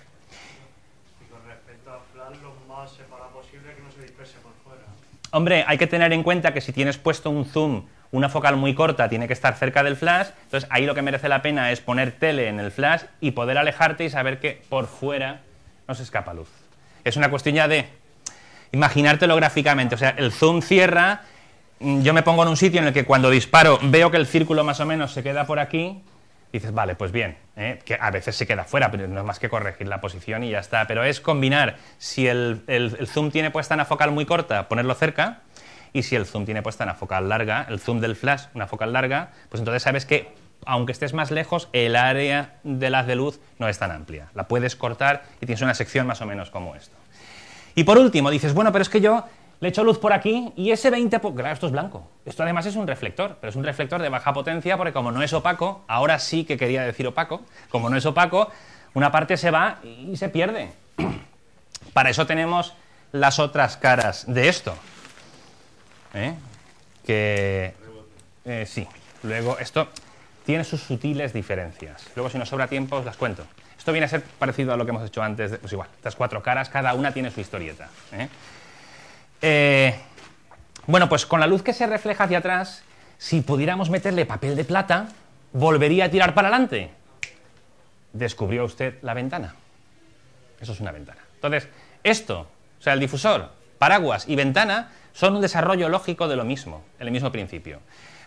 S1: Y con respecto a flan lo más separado posible que no se disperse
S2: Hombre, hay que tener en cuenta que si tienes puesto un zoom, una focal muy corta, tiene que estar cerca del flash, entonces ahí lo que merece la pena es poner tele en el flash y poder alejarte y saber que por fuera no se escapa luz. Es una cuestión ya de imaginártelo gráficamente, o sea, el zoom cierra, mm, yo me pongo en un sitio en el que cuando disparo veo que el círculo más o menos se queda por aquí, dices, vale, pues bien, ¿eh? que a veces se queda fuera, pero no es más que corregir la posición y ya está. Pero es combinar, si el, zoom tiene puesta una focal muy corta, ponerlo cerca, y si el zoom tiene puesta una focal larga, el zoom del flash, una focal larga, pues entonces sabes que aunque estés más lejos, el área de haz de luz no es tan amplia. La puedes cortar y tienes una sección más o menos como esto. Y por último, dices, bueno, pero es que yo le echo luz por aquí y ese 20... Claro, esto es blanco. Esto además es un reflector, pero es un reflector de baja potencia porque como no es opaco, ahora sí que quería decir opaco, como no es opaco, una parte se va y se pierde. Para eso tenemos las otras caras de esto. ¿eh? Que... Eh, sí, luego esto tiene sus sutiles diferencias. Luego si nos sobra tiempo os las cuento. Esto viene a ser parecido a lo que hemos hecho antes, pues igual, estas cuatro caras, cada una tiene su historieta. ¿eh? Eh, bueno, pues con la luz que se refleja hacia atrás, si pudiéramos meterle papel de plata, volvería a tirar para adelante. Descubrió usted la ventana. Eso es una ventana. Entonces, esto, o sea, el difusor, paraguas y ventana son un desarrollo lógico de lo mismo, En el mismo principio.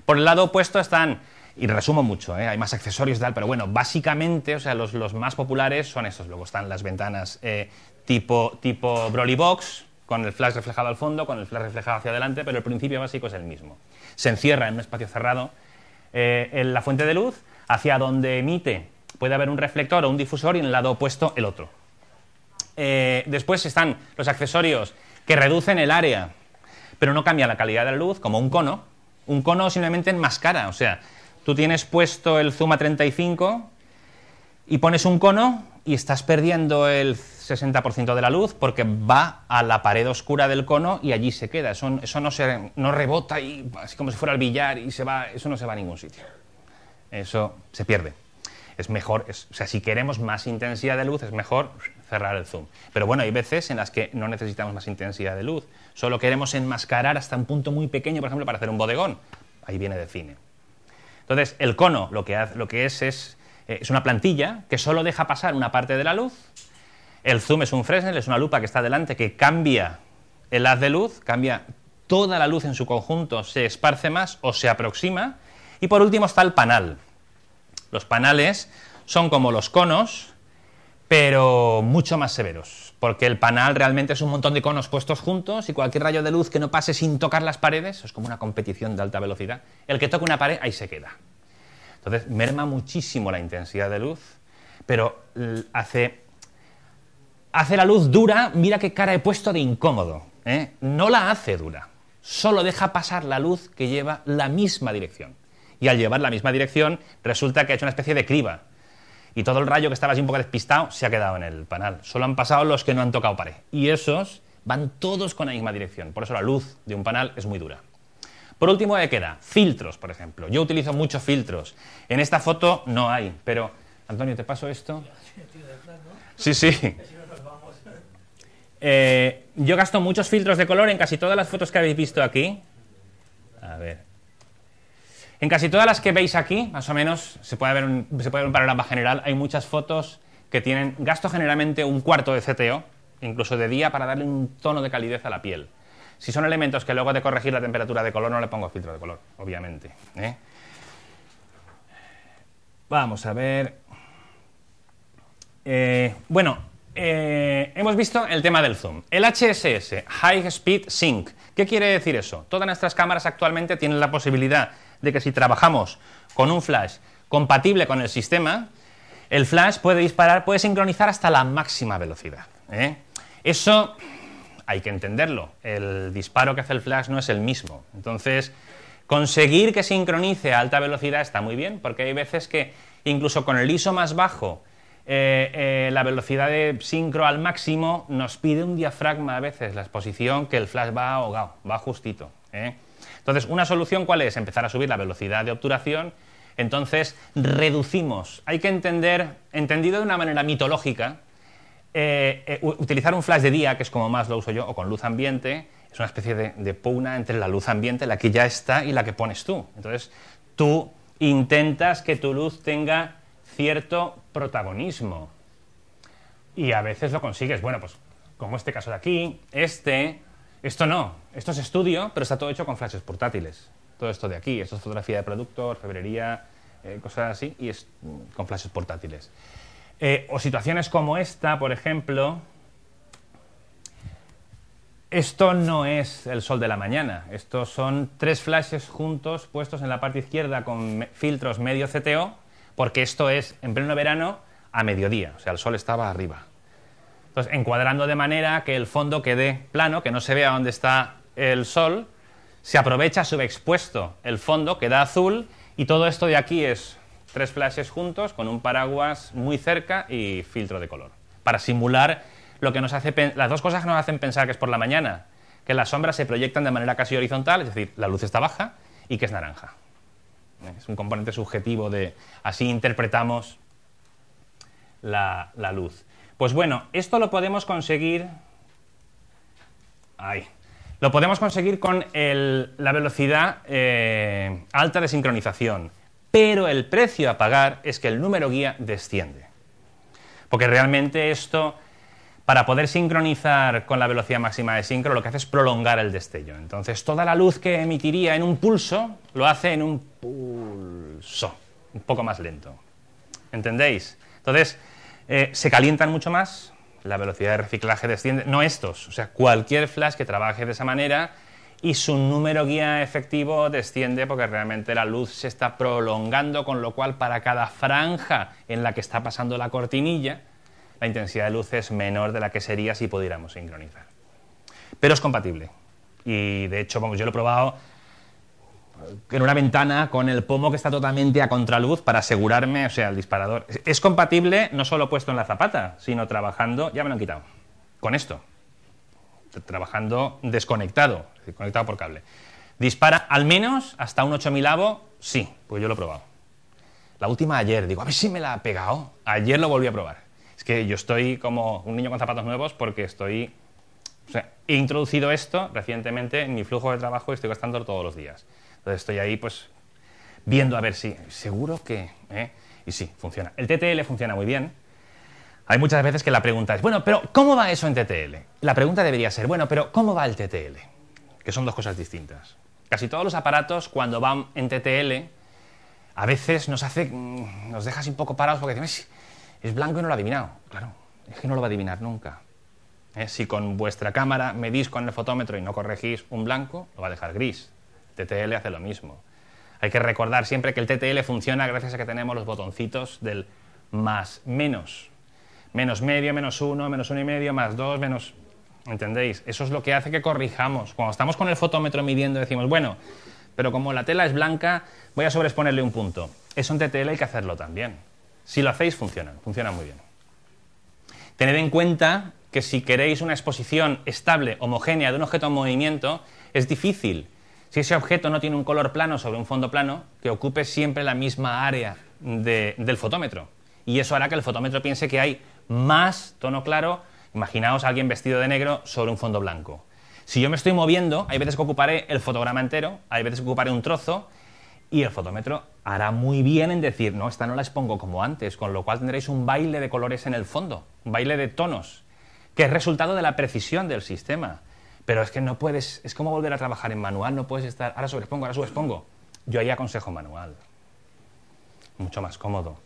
S2: Por el lado opuesto están, y resumo mucho, eh, hay más accesorios y tal, pero bueno, básicamente, o sea, los, más populares son estos. Luego están las ventanas eh, tipo, tipo Broly Box, con el flash reflejado al fondo, con el flash reflejado hacia adelante, pero el principio básico es el mismo. Se encierra en un espacio cerrado eh, en la fuente de luz, hacia donde emite puede haber un reflector o un difusor y en el lado opuesto el otro. Eh, después están los accesorios que reducen el área, pero no cambia la calidad de la luz, como un cono. Un cono simplemente enmascara, o sea, tú tienes puesto el Zuma 35 y pones un cono y estás perdiendo el 60% de la luz porque va a la pared oscura del cono y allí se queda. Eso, no, se, rebota y, así como si fuera al billar y se va, eso no se va a ningún sitio. Eso se pierde. Es mejor, o sea, si queremos más intensidad de luz, es mejor cerrar el zoom. Pero bueno, hay veces en las que no necesitamos más intensidad de luz. Solo queremos enmascarar hasta un punto muy pequeño, por ejemplo, para hacer un bodegón. Ahí viene de cine. Entonces, el cono lo que, es, eh, es una plantilla que solo deja pasar una parte de la luz el zoom es un Fresnel, es una lupa que está delante que cambia el haz de luz, cambia toda la luz en su conjunto, se esparce más o se aproxima. Y por último está el panal. Los panales son como los conos, pero mucho más severos, porque el panal realmente es un montón de conos puestos juntos y cualquier rayo de luz que no pase sin tocar las paredes, es como una competición de alta velocidad, el que toca una pared ahí se queda. Entonces merma muchísimo la intensidad de luz, pero hace Hace la luz dura, mira qué cara he puesto de incómodo. ¿eh? No la hace dura, solo deja pasar la luz que lleva la misma dirección. Y al llevar la misma dirección, resulta que ha hecho una especie de criba. Y todo el rayo que estaba así un poco despistado se ha quedado en el panel. Solo han pasado los que no han tocado pared. Y esos van todos con la misma dirección. Por eso la luz de un panel es muy dura. Por último, ¿qué queda filtros, por ejemplo. Yo utilizo muchos filtros. En esta foto no hay, pero Antonio, te paso esto.
S1: Sí, sí.
S2: Eh, yo gasto muchos filtros de color en casi todas las fotos que habéis visto aquí. A ver. En casi todas las que veis aquí, más o menos, se puede ver un, panorama general. Hay muchas fotos que tienen gasto generalmente un cuarto de CTO, incluso de día, para darle un tono de calidez a la piel. Si son elementos que luego de corregir la temperatura de color, no le pongo filtro de color, obviamente. ¿eh? Vamos a ver. Eh, bueno, eh, hemos visto el tema del zoom. El HSS, High Speed Sync. ¿Qué quiere decir eso? Todas nuestras cámaras actualmente tienen la posibilidad de que si trabajamos con un flash compatible con el sistema, el flash puede disparar, puede sincronizar hasta la máxima velocidad. ¿eh? Eso hay que entenderlo. El disparo que hace el flash no es el mismo. Entonces, conseguir que sincronice a alta velocidad está muy bien, porque hay veces que incluso con el ISO más bajo, eh, eh, la velocidad de sincro al máximo, nos pide un diafragma a veces, la exposición, que el flash va ahogado, va justito. ¿eh? Entonces, una solución, ¿cuál es? Empezar a subir la velocidad de obturación. Entonces, reducimos. Hay que entender, entendido de una manera mitológica, utilizar un flash de día, que es como más lo uso yo, o con luz ambiente, es una especie de, de pugna entre la luz ambiente, la que ya está, y la que pones tú. Entonces, tú intentas que tu luz tenga cierto protagonismo. Y a veces lo consigues. Bueno, pues como este caso de aquí, este, esto no, esto es estudio, pero está todo hecho con flashes portátiles. Todo esto de aquí, esto es fotografía de producto, orfebrería, eh, cosas así, y es mm, con flashes portátiles. Eh, o situaciones como esta, por ejemplo, esto no es el sol de la mañana. Estos son tres flashes juntos puestos en la parte izquierda con filtros medio CTO porque esto es en pleno verano a mediodía, o sea, el sol estaba arriba. Entonces, encuadrando de manera que el fondo quede plano, que no se vea dónde está el sol, se aprovecha subexpuesto el fondo, queda azul, y todo esto de aquí es tres flashes juntos con un paraguas muy cerca y filtro de color, para simular lo que nos hace las dos cosas que nos hacen pensar que es por la mañana, que las sombras se proyectan de manera casi horizontal, es decir, la luz está baja y que es naranja. Es un componente subjetivo de así interpretamos la, luz. Pues bueno, esto lo podemos conseguir. Ahí. Lo podemos conseguir con la velocidad eh, alta de sincronización, pero el precio a pagar es que el número guía desciende. Porque realmente esto para poder sincronizar con la velocidad máxima de sincro, lo que hace es prolongar el destello. Entonces, toda la luz que emitiría en un pulso, lo hace en un pulso, un poco más lento. ¿Entendéis? Entonces, eh, se calientan mucho más, la velocidad de reciclaje desciende, no estos, o sea, cualquier flash que trabaje de esa manera y su número guía efectivo desciende porque realmente la luz se está prolongando, con lo cual para cada franja en la que está pasando la cortinilla, la intensidad de luz es menor de la que sería si pudiéramos sincronizar. Pero es compatible. Y de hecho, vamos, yo lo he probado en una ventana con el pomo que está totalmente a contraluz para asegurarme, o sea, el disparador. Es compatible no solo puesto en la zapata, sino trabajando, ya me lo han quitado, con esto. Trabajando desconectado, conectado por cable. ¿Dispara al menos hasta un 8000 avo? Sí, pues yo lo he probado. La última ayer, digo, a ver si me la ha pegado. Ayer lo volví a probar es que yo estoy como un niño con zapatos nuevos porque estoy... he introducido esto recientemente en mi flujo de trabajo y estoy gastando todos los días. Entonces estoy ahí pues viendo a ver si... Seguro que... ¿eh? Y sí, funciona. El TTL funciona muy bien. Hay muchas veces que la pregunta es, bueno, pero ¿cómo va eso en TTL? La pregunta debería ser, bueno, pero ¿cómo va el TTL? Que son dos cosas distintas. Casi todos los aparatos cuando van en TTL a veces nos hace mm, nos dejas un poco parados porque decimos, es blanco y no lo ha adivinado. Claro, es que no lo va a adivinar nunca. ¿Eh? Si con vuestra cámara medís con el fotómetro y no corregís un blanco, lo va a dejar gris. TTL hace lo mismo. Hay que recordar siempre que el TTL funciona gracias a que tenemos los botoncitos del más, menos. Menos medio, menos uno, menos uno y medio, más dos, menos... ¿Entendéis? Eso es lo que hace que corrijamos. Cuando estamos con el fotómetro midiendo decimos, bueno, pero como la tela es blanca, voy a sobreexponerle un punto. Es un TTL hay que hacerlo también. Si lo hacéis, funciona, funciona muy bien. Tened en cuenta que si queréis una exposición estable, homogénea de un objeto en movimiento, es difícil, si ese objeto no tiene un color plano sobre un fondo plano, que ocupe siempre la misma área del fotómetro. Y eso hará que el fotómetro piense que hay más tono claro. Imaginaos a alguien vestido de negro sobre un fondo blanco. Si yo me estoy moviendo, hay veces que ocuparé el fotograma entero, hay veces que ocuparé un trozo, y el fotómetro hará muy bien en decir, no, esta no la expongo como antes, con lo cual tendréis un baile de colores en el fondo, un baile de tonos, que es resultado de la precisión del sistema. Pero es que no puedes, es como volver a trabajar en manual, no puedes estar, ahora expongo, ahora expongo... Yo ahí aconsejo manual. Mucho más cómodo.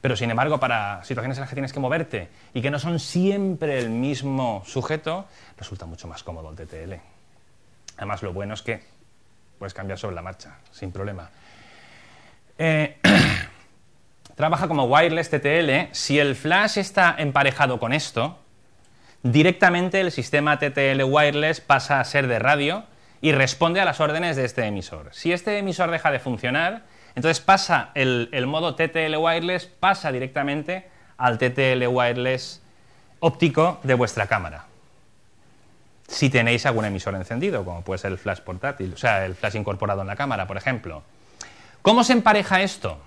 S2: Pero sin embargo, para situaciones en las que tienes que moverte y que no son siempre el mismo sujeto, resulta mucho más cómodo el TTL. Además, lo bueno es que puedes cambiar sobre la marcha, sin problema. Eh, trabaja como wireless TTL. ¿eh? Si el flash está emparejado con esto, directamente el sistema TTL wireless pasa a ser de radio y responde a las órdenes de este emisor. Si este emisor deja de funcionar, entonces pasa el, el modo TTL wireless, pasa directamente al TTL wireless óptico de vuestra cámara si tenéis algún emisor encendido, como puede ser el flash portátil, o sea, el flash incorporado en la cámara, por ejemplo. ¿Cómo se empareja esto?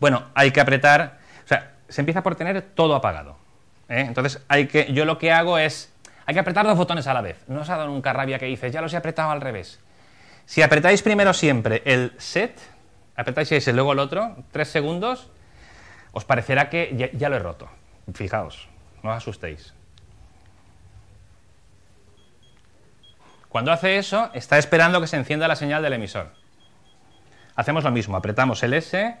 S2: Bueno, hay que apretar, o sea, se empieza por tener todo apagado. ¿eh? Entonces, hay que, yo lo que hago es, hay que apretar dos botones a la vez. No os ha dado nunca rabia que dices, ya los he apretado al revés. Si apretáis primero siempre el set, apretáis ese, luego el otro, tres segundos, os parecerá que ya, ya lo he roto. Fijaos, no os asustéis. Cuando hace eso, está esperando que se encienda la señal del emisor. Hacemos lo mismo, apretamos el S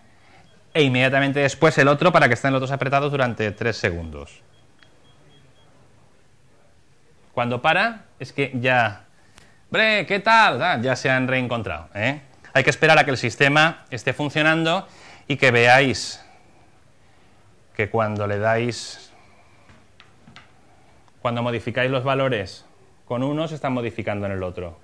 S2: e inmediatamente después el otro para que estén los dos apretados durante 3 segundos. Cuando para, es que ya... ¡Bre! ¿Qué tal? Ah, ya se han reencontrado. ¿eh? Hay que esperar a que el sistema esté funcionando y que veáis que cuando le dais... Cuando modificáis los valores con uno se están modificando en el otro.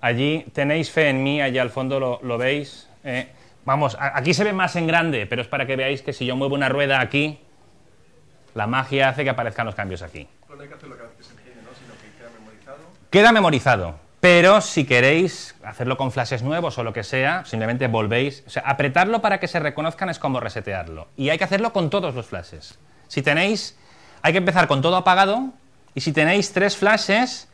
S2: Allí tenéis fe en mí, allá al fondo lo, veis. Eh. vamos, aquí se ve más en grande, pero es para que veáis que si yo muevo una rueda aquí, la magia hace que aparezcan los cambios aquí. que Sino que queda memorizado. Queda memorizado. Pero si queréis hacerlo con flashes nuevos o lo que sea, simplemente volvéis. O sea, apretarlo para que se reconozcan es como resetearlo. Y hay que hacerlo con todos los flashes. Si tenéis, hay que empezar con todo apagado. Y si tenéis tres flashes,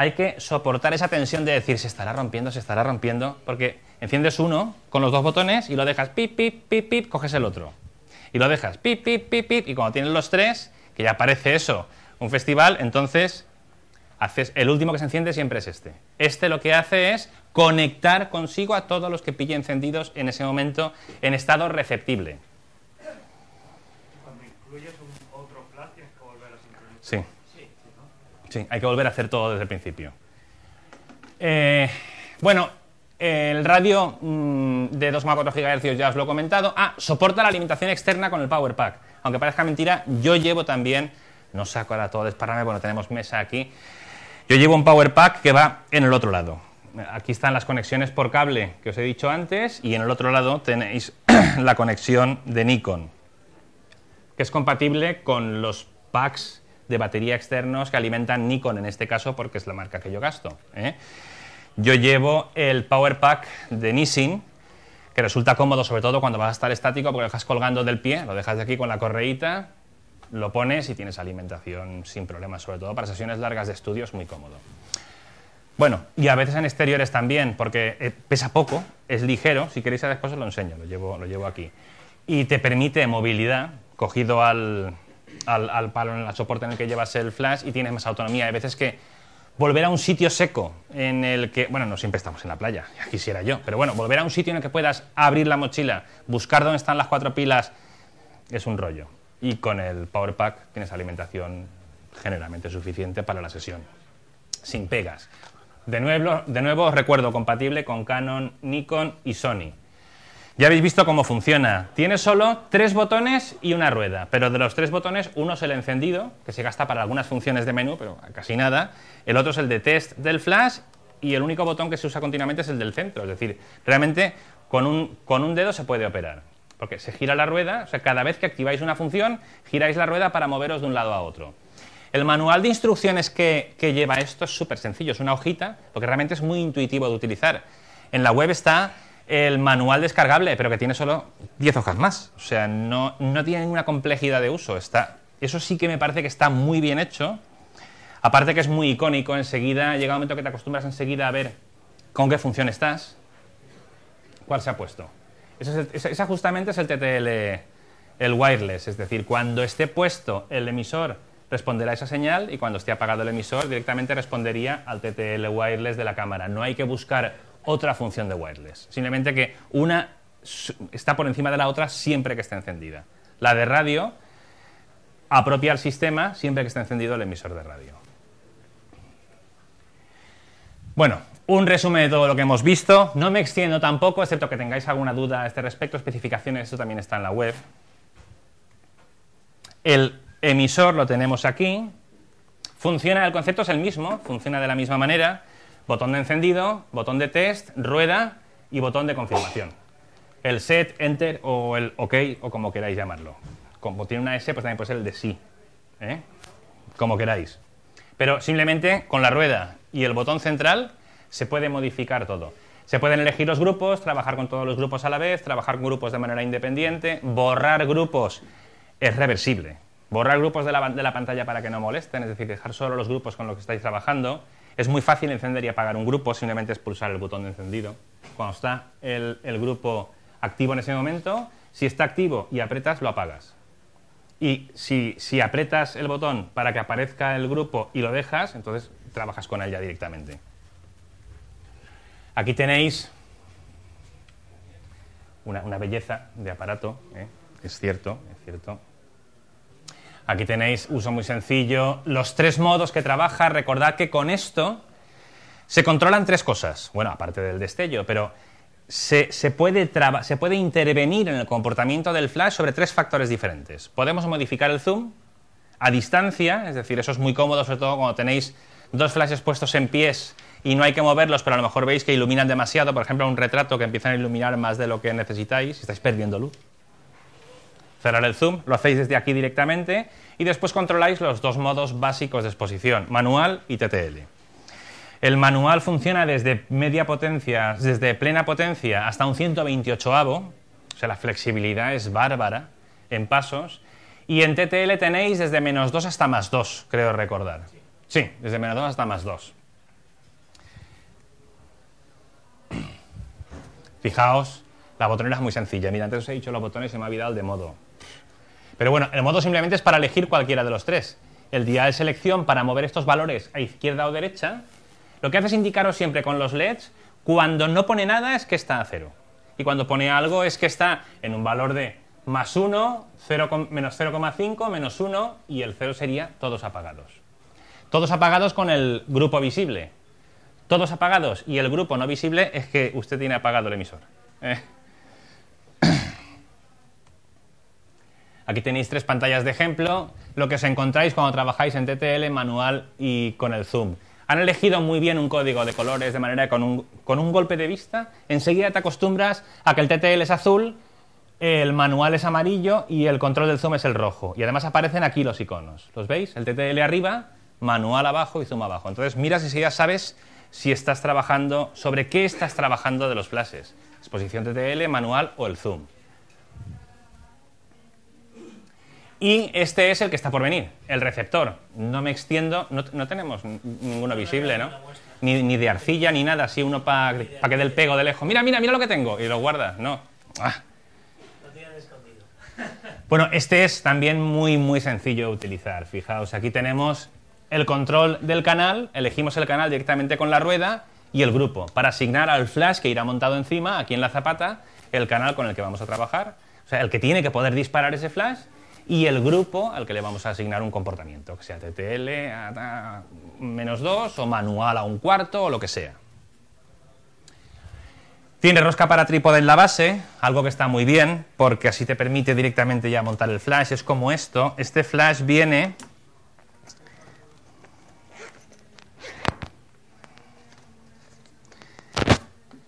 S2: hay que soportar esa tensión de decir, se estará rompiendo, se estará rompiendo, porque enciendes uno con los dos botones y lo dejas pip, pip, pip, pip, coges el otro. Y lo dejas pip, pip, pip, pip, y cuando tienes los tres, que ya parece eso, un festival, entonces haces, el último que se enciende siempre es este. Este lo que hace es conectar consigo a todos los que pille encendidos en ese momento en estado receptible. Sí, hay que volver a hacer todo desde el principio. Eh, bueno, el radio mm, de 2,4 GHz ya os lo he comentado. Ah, soporta la alimentación externa con el Power Pack. Aunque parezca mentira, yo llevo también, no saco ahora todo dispararme, bueno, tenemos mesa aquí. Yo llevo un Power Pack que va en el otro lado. Aquí están las conexiones por cable que os he dicho antes y en el otro lado tenéis la conexión de Nikon, que es compatible con los packs de batería externos que alimentan Nikon en este caso porque es la marca que yo gasto. ¿eh? Yo llevo el Power Pack de Nissin, que resulta cómodo sobre todo cuando vas a estar estático porque lo dejas colgando del pie, lo dejas de aquí con la correíta, lo pones y tienes alimentación sin problemas, sobre todo para sesiones largas de estudio es muy cómodo. Bueno, y a veces en exteriores también, porque eh, pesa poco, es ligero, si queréis después os lo enseño, lo llevo, lo llevo aquí. Y te permite movilidad, cogido al, al, palo, en el soporte en el que llevas el flash y tienes más autonomía. Hay veces que volver a un sitio seco en el que, bueno, no siempre estamos en la playa, ya quisiera yo, pero bueno, volver a un sitio en el que puedas abrir la mochila, buscar dónde están las cuatro pilas, es un rollo. Y con el Power Pack tienes alimentación generalmente suficiente para la sesión, sin pegas. De nuevo, de nuevo recuerdo, compatible con Canon, Nikon y Sony. Ya habéis visto cómo funciona. Tiene solo tres botones y una rueda, pero de los tres botones uno es el encendido, que se gasta para algunas funciones de menú, pero casi nada. El otro es el de test del flash y el único botón que se usa continuamente es el del centro. Es decir, realmente con un, con un dedo se puede operar, porque se gira la rueda, o sea, cada vez que activáis una función, giráis la rueda para moveros de un lado a otro. El manual de instrucciones que, que lleva esto es súper sencillo, es una hojita, porque realmente es muy intuitivo de utilizar. En la web está el manual descargable, pero que tiene solo 10 hojas más. O sea, no, tiene ninguna complejidad de uso. Está, eso sí que me parece que está muy bien hecho. Aparte que es muy icónico, enseguida llega un momento que te acostumbras enseguida a ver con qué función estás, cuál se ha puesto. Esa justamente es el TTL, el wireless, es decir, cuando esté puesto el emisor responderá a esa señal y cuando esté apagado el emisor directamente respondería al TTL wireless de la cámara. No hay que buscar otra función de wireless. Simplemente que una está por encima de la otra siempre que esté encendida. La de radio apropia al sistema siempre que esté encendido el emisor de radio. Bueno, un resumen de todo lo que hemos visto. No me extiendo tampoco, excepto que tengáis alguna duda a este respecto. Especificaciones, eso también está en la web. El emisor lo tenemos aquí. Funciona, el concepto es el mismo, funciona de la misma manera botón de encendido, botón de test, rueda y botón de confirmación. El set, enter o el ok o como queráis llamarlo. Como tiene una S, pues también puede ser el de sí. ¿eh? Como queráis. Pero simplemente con la rueda y el botón central se puede modificar todo. Se pueden elegir los grupos, trabajar con todos los grupos a la vez, trabajar con grupos de manera independiente, borrar grupos es reversible. Borrar grupos de la, de la pantalla para que no molesten, es decir, dejar solo los grupos con los que estáis trabajando es muy fácil encender y apagar un grupo, simplemente es pulsar el botón de encendido. Cuando está el, grupo activo en ese momento, si está activo y apretas, lo apagas. Y si, si apretas el botón para que aparezca el grupo y lo dejas, entonces trabajas con él ya directamente. Aquí tenéis una, belleza de aparato, ¿eh? es cierto, es cierto. Aquí tenéis uso muy sencillo, los tres modos que trabaja. Recordad que con esto se controlan tres cosas. Bueno, aparte del destello, pero se, puede puede intervenir en el comportamiento del flash sobre tres factores diferentes. Podemos modificar el zoom a distancia, es decir, eso es muy cómodo, sobre todo cuando tenéis dos flashes puestos en pies y no hay que moverlos, pero a lo mejor veis que iluminan demasiado, por ejemplo, un retrato que empiezan a iluminar más de lo que necesitáis, estáis perdiendo luz. Cerrar el zoom lo hacéis desde aquí directamente y después controláis los dos modos básicos de exposición, manual y TTL. El manual funciona desde media potencia, desde plena potencia hasta un 128avo, o sea, la flexibilidad es bárbara en pasos, y en TTL tenéis desde menos 2 hasta más 2, creo recordar. Sí, desde menos 2 hasta más 2. Fijaos, la botonera es muy sencilla. Mira, antes os he dicho los botones y se me ha de modo. Pero bueno, el modo simplemente es para elegir cualquiera de los tres. El día de selección para mover estos valores a izquierda o derecha, lo que hace es indicaros siempre con los LEDs, cuando no pone nada es que está a cero. Y cuando pone algo es que está en un valor de más 1, 0, menos 0,5, menos 1 y el cero sería todos apagados. Todos apagados con el grupo visible. Todos apagados y el grupo no visible es que usted tiene apagado el emisor. Eh. Aquí tenéis tres pantallas de ejemplo, lo que os encontráis cuando trabajáis en TTL manual y con el zoom. Han elegido muy bien un código de colores de manera que con un, golpe de vista enseguida te acostumbras a que el TTL es azul, el manual es amarillo y el control del zoom es el rojo. Y además aparecen aquí los iconos. ¿Los veis? El TTL arriba, manual abajo y zoom abajo. Entonces miras y si ya sabes si estás trabajando, sobre qué estás trabajando de los flashes, exposición TTL, manual o el zoom. Y este es el que está por venir, el receptor. No me extiendo, no, tenemos ninguno visible, ¿no? Ni, de arcilla ni nada, así uno para que dé el pego de lejos. Mira, mira, mira lo que tengo. Y lo guarda, no. Ah. Bueno, este es también muy, muy sencillo de utilizar. Fijaos, aquí tenemos el control del canal, elegimos el canal directamente con la rueda y el grupo para asignar al flash que irá montado encima, aquí en la zapata, el canal con el que vamos a trabajar. O sea, el que tiene que poder disparar ese flash y el grupo al que le vamos a asignar un comportamiento, que sea TTL a, menos 2 o manual a un cuarto o lo que sea. Tiene rosca para trípode en la base, algo que está muy bien, porque así te permite directamente ya montar el flash. Es como esto. Este flash viene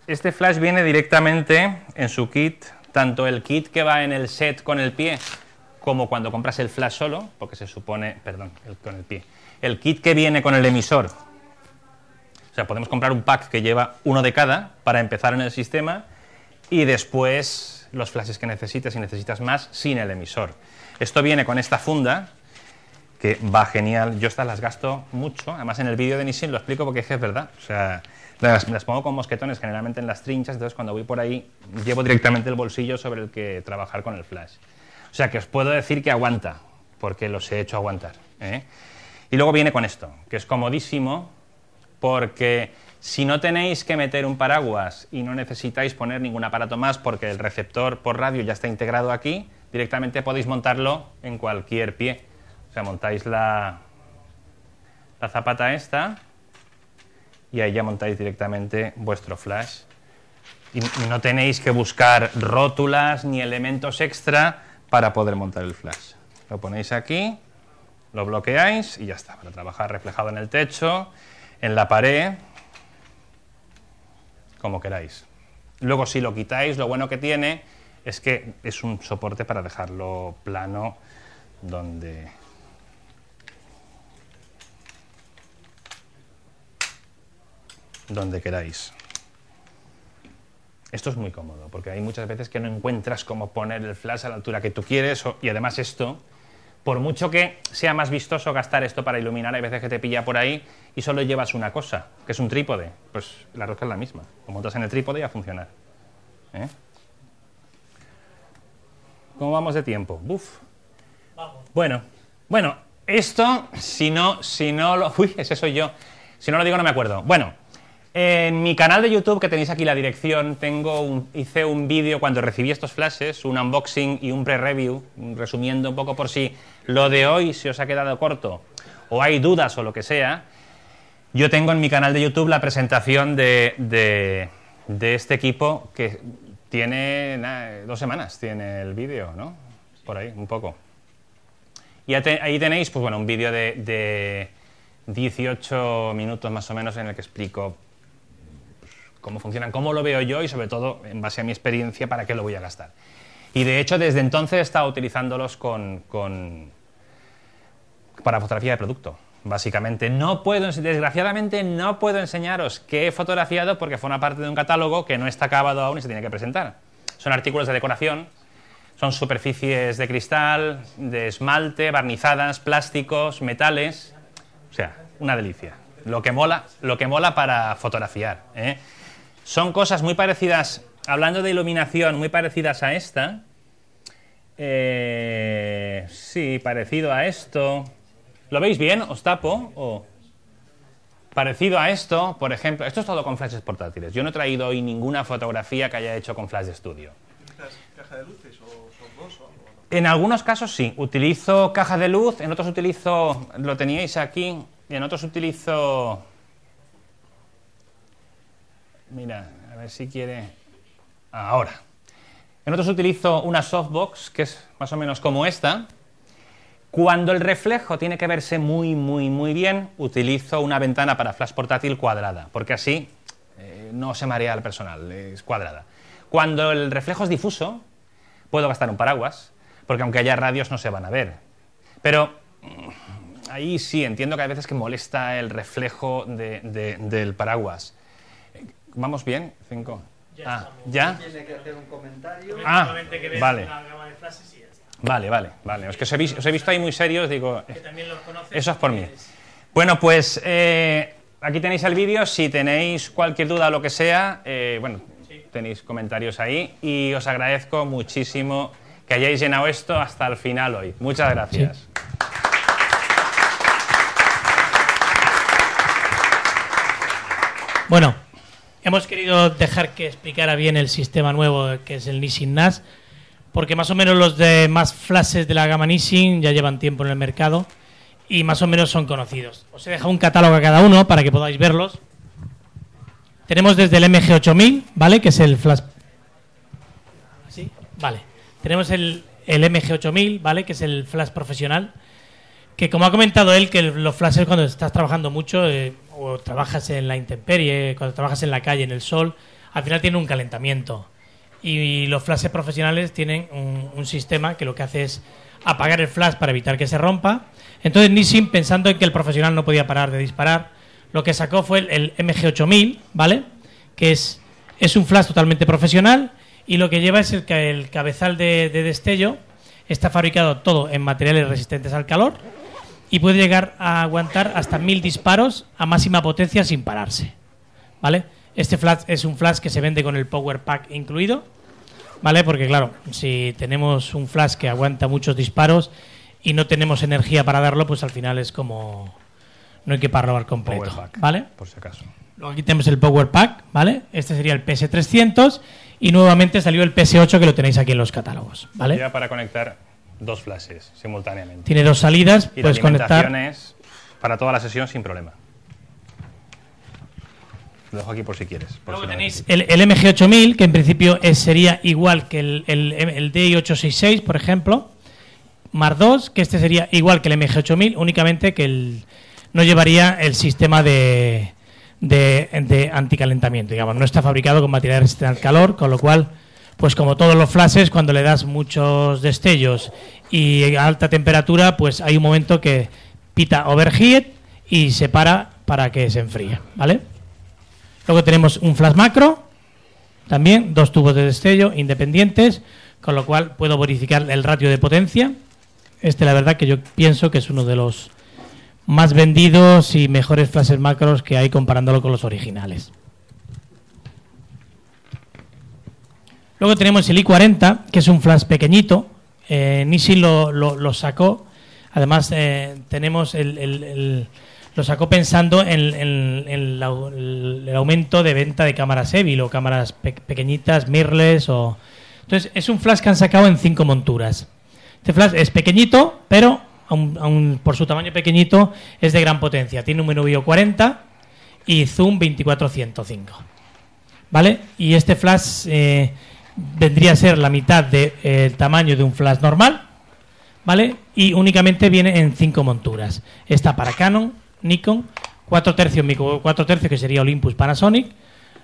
S2: este flash viene directamente en su kit, tanto el kit que va en el set con el pie como cuando compras el flash solo, porque se supone, perdón, con el pie, el kit que viene con el emisor. O sea, podemos comprar un pack que lleva uno de cada para empezar en el sistema y después los flashes que necesites, si necesitas más, sin el emisor. Esto viene con esta funda, que va genial. Yo estas las gasto mucho. Además, en el vídeo de Nissin lo explico porque es verdad. O sea, las, las, pongo con mosquetones generalmente en las trinchas, entonces cuando voy por ahí llevo directamente el bolsillo sobre el que trabajar con el flash. O sea que os puedo decir que aguanta, porque los he hecho aguantar. ¿eh? Y luego viene con esto, que es comodísimo, porque si no tenéis que meter un paraguas y no necesitáis poner ningún aparato más porque el receptor por radio ya está integrado aquí, directamente podéis montarlo en cualquier pie. O sea, montáis la, zapata esta y ahí ya montáis directamente vuestro flash. y no tenéis que buscar rótulas ni elementos extra para poder montar el flash. Lo ponéis aquí, lo bloqueáis y ya está, para trabajar reflejado en el techo, en la pared, como queráis. Luego si lo quitáis, lo bueno que tiene es que es un soporte para dejarlo plano donde... donde queráis. Esto es muy cómodo, porque hay muchas veces que no encuentras cómo poner el flash a la altura que tú quieres, y además esto, por mucho que sea más vistoso gastar esto para iluminar, hay veces que te pilla por ahí y solo llevas una cosa, que es un trípode. Pues la rosca es la misma. Lo montas en el trípode y a funcionar. ¿eh? ¿Cómo vamos de tiempo? Buf. Bueno, bueno, esto, si no, si no lo. Uy, ese soy yo. Si no lo digo, no me acuerdo. Bueno. En mi canal de YouTube, que tenéis aquí la dirección, tengo hice un vídeo cuando recibí estos flashes, un unboxing y un pre-review, resumiendo un poco por si lo de hoy se os ha quedado corto o hay dudas o lo que sea. Yo tengo en mi canal de YouTube la presentación de, de, este equipo que tiene dos semanas, tiene el vídeo, ¿no? Por ahí, un poco. Y ahí tenéis, pues bueno, un vídeo de, de 18 minutos más o menos en el que explico cómo funcionan, cómo lo veo yo y sobre todo en base a mi experiencia para qué lo voy a gastar. Y de hecho desde entonces he estado utilizándolos con, para fotografía de producto. Básicamente, no puedo, desgraciadamente no puedo enseñaros qué he fotografiado porque fue una parte de un catálogo que no está acabado aún y se tiene que presentar. Son artículos de decoración, son superficies de cristal, de esmalte, barnizadas, plásticos, metales. O sea, una delicia. Lo que mola, lo que mola para fotografiar. ¿eh? son cosas muy parecidas, hablando de iluminación, muy parecidas a esta. Eh, sí, parecido a esto. ¿Lo veis bien? ¿Os tapo? Parecido a esto, por ejemplo, esto es todo con flashes portátiles. Yo no he traído hoy ninguna fotografía que haya hecho con flash de estudio. ¿Utilizas caja de luces o, son dos, En algunos casos sí, utilizo caja de luz, en otros utilizo, lo teníais aquí, Y en otros utilizo Mira, a ver si quiere... Ahora. En otros utilizo una softbox, que es más o menos como esta. Cuando el reflejo tiene que verse muy, muy, muy bien, utilizo una ventana para flash portátil cuadrada, porque así eh, no se marea al personal, es cuadrada. Cuando el reflejo es difuso, puedo gastar un paraguas, porque aunque haya radios no se van a ver. Pero mm, ahí sí, entiendo que a veces que molesta el reflejo del paraguas. ¿Vamos bien? Cinco. Ya. Ah, ¿ya?
S1: Tiene que hacer un comentario. Ah, vale.
S2: Vale, vale, vale. Os, que os, he, visto ahí muy serios, digo... eso es por mí. Bueno, pues eh, aquí tenéis el vídeo. Si tenéis cualquier duda o lo que sea, eh, bueno, tenéis comentarios ahí. Y os agradezco muchísimo que hayáis llenado esto hasta el final hoy. Muchas gracias.
S1: Bueno, Hemos querido dejar que explicara bien el sistema nuevo que es el Nissin NAS, porque más o menos los demás más flashes de la gama Nissin ya llevan tiempo en el mercado y más o menos son conocidos. Os he dejado un catálogo a cada uno para que podáis verlos. Tenemos desde el MG8000, ¿vale? Que es el flash. Vale. Tenemos el, MG8000, ¿vale? Que es el flash profesional. Que como ha comentado él, que los flashes cuando estás trabajando mucho eh, o trabajas en la intemperie, cuando trabajas en la calle, en el sol, al final tiene un calentamiento. Y los flashes profesionales tienen un, sistema que lo que hace es apagar el flash para evitar que se rompa. Entonces Nissin, pensando en que el profesional no podía parar de disparar, lo que sacó fue el, MG8000, ¿vale? Que es, un flash totalmente profesional y lo que lleva es el, el cabezal de, de destello. Está fabricado todo en materiales resistentes al calor y puede llegar a aguantar hasta mil disparos a máxima potencia sin pararse. ¿Vale? Este flash es un flash que se vende con el Power Pack incluido. ¿Vale? Porque claro, si tenemos un flash que aguanta muchos disparos y no tenemos energía para darlo, pues al final es como no hay que parloar completo, power pack, ¿vale? Por si acaso. Luego aquí tenemos el Power Pack, ¿vale? Este sería el PS300 y nuevamente salió el PS8 que lo tenéis aquí en los catálogos, ¿vale?
S2: Ya para conectar dos flashes simultáneamente. Tiene dos salidas, puedes conectar. para toda la sesión sin problema. Lo dejo aquí por si quieres. Luego tenéis
S1: el, MG8000, que en principio es, sería igual que el, el, DI866, por ejemplo, más dos, que este sería igual que el MG8000, únicamente que el, no llevaría el sistema de, de, de anticalentamiento, digamos, no está fabricado con materiales resistentes al calor, con lo cual pues como todos los flashes, cuando le das muchos destellos y alta temperatura, pues hay un momento que pita overheat y se para para que se enfríe, ¿vale? Luego tenemos un flash macro, también dos tubos de destello independientes, con lo cual puedo verificar el ratio de potencia. Este la verdad que yo pienso que es uno de los más vendidos y mejores flashes macros que hay comparándolo con los originales. Luego tenemos el i40, que es un flash pequeñito. Eh, Nissin lo, sacó. Además, eh, tenemos el, lo sacó pensando en, el aumento de venta de cámaras Evil o cámaras pequeñitas, mirrorless o... Entonces, es un flash que han sacado en cinco monturas. Este flash es pequeñito, pero por su tamaño pequeñito es de gran potencia. Tiene un menú bio 40 y zoom 2405. ¿Vale? Y este flash... Eh, vendría a ser la mitad del eh, tamaño de un flash normal, ¿vale? Y únicamente viene en cinco monturas. Está para Canon, Nikon, 4 tercios, que sería Olympus Panasonic,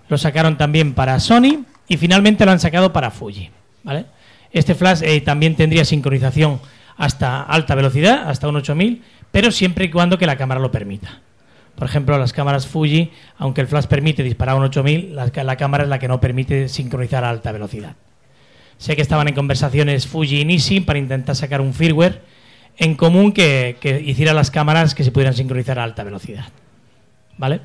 S1: lo sacaron también para Sony y finalmente lo han sacado para Fuji, ¿vale? Este flash eh, también tendría sincronización hasta alta velocidad, hasta un 8000, pero siempre y cuando que la cámara lo permita. Por ejemplo, las cámaras Fuji, aunque el flash permite disparar a un 8000, la, cámara es la que no permite sincronizar a alta velocidad. Sé que estaban en conversaciones Fuji y Nissin para intentar sacar un firmware en común que, hiciera las cámaras que se pudieran sincronizar a alta velocidad. ¿Vale?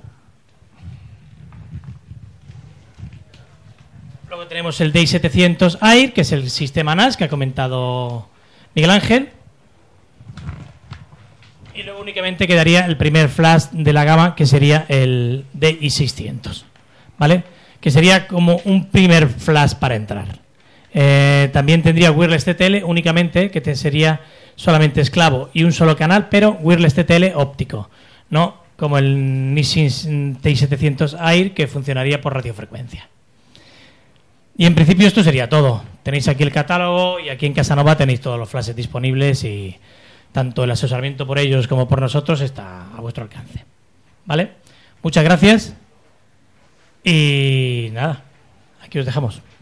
S1: Luego tenemos el DI700 AIR, que es el sistema NAS que ha comentado Miguel Ángel. Y luego únicamente quedaría el primer flash de la gama, que sería el DI600, ¿vale? Que sería como un primer flash para entrar. Eh, también tendría Wireless TTL únicamente, que sería solamente esclavo y un solo canal, pero Wireless TTL óptico, no como el Nissin T700 Air, que funcionaría por radiofrecuencia. Y en principio esto sería todo. Tenéis aquí el catálogo y aquí en Casanova tenéis todos los flashes disponibles y tanto el asesoramiento por ellos como por nosotros está a vuestro alcance. ¿Vale? Muchas gracias y nada, aquí os dejamos.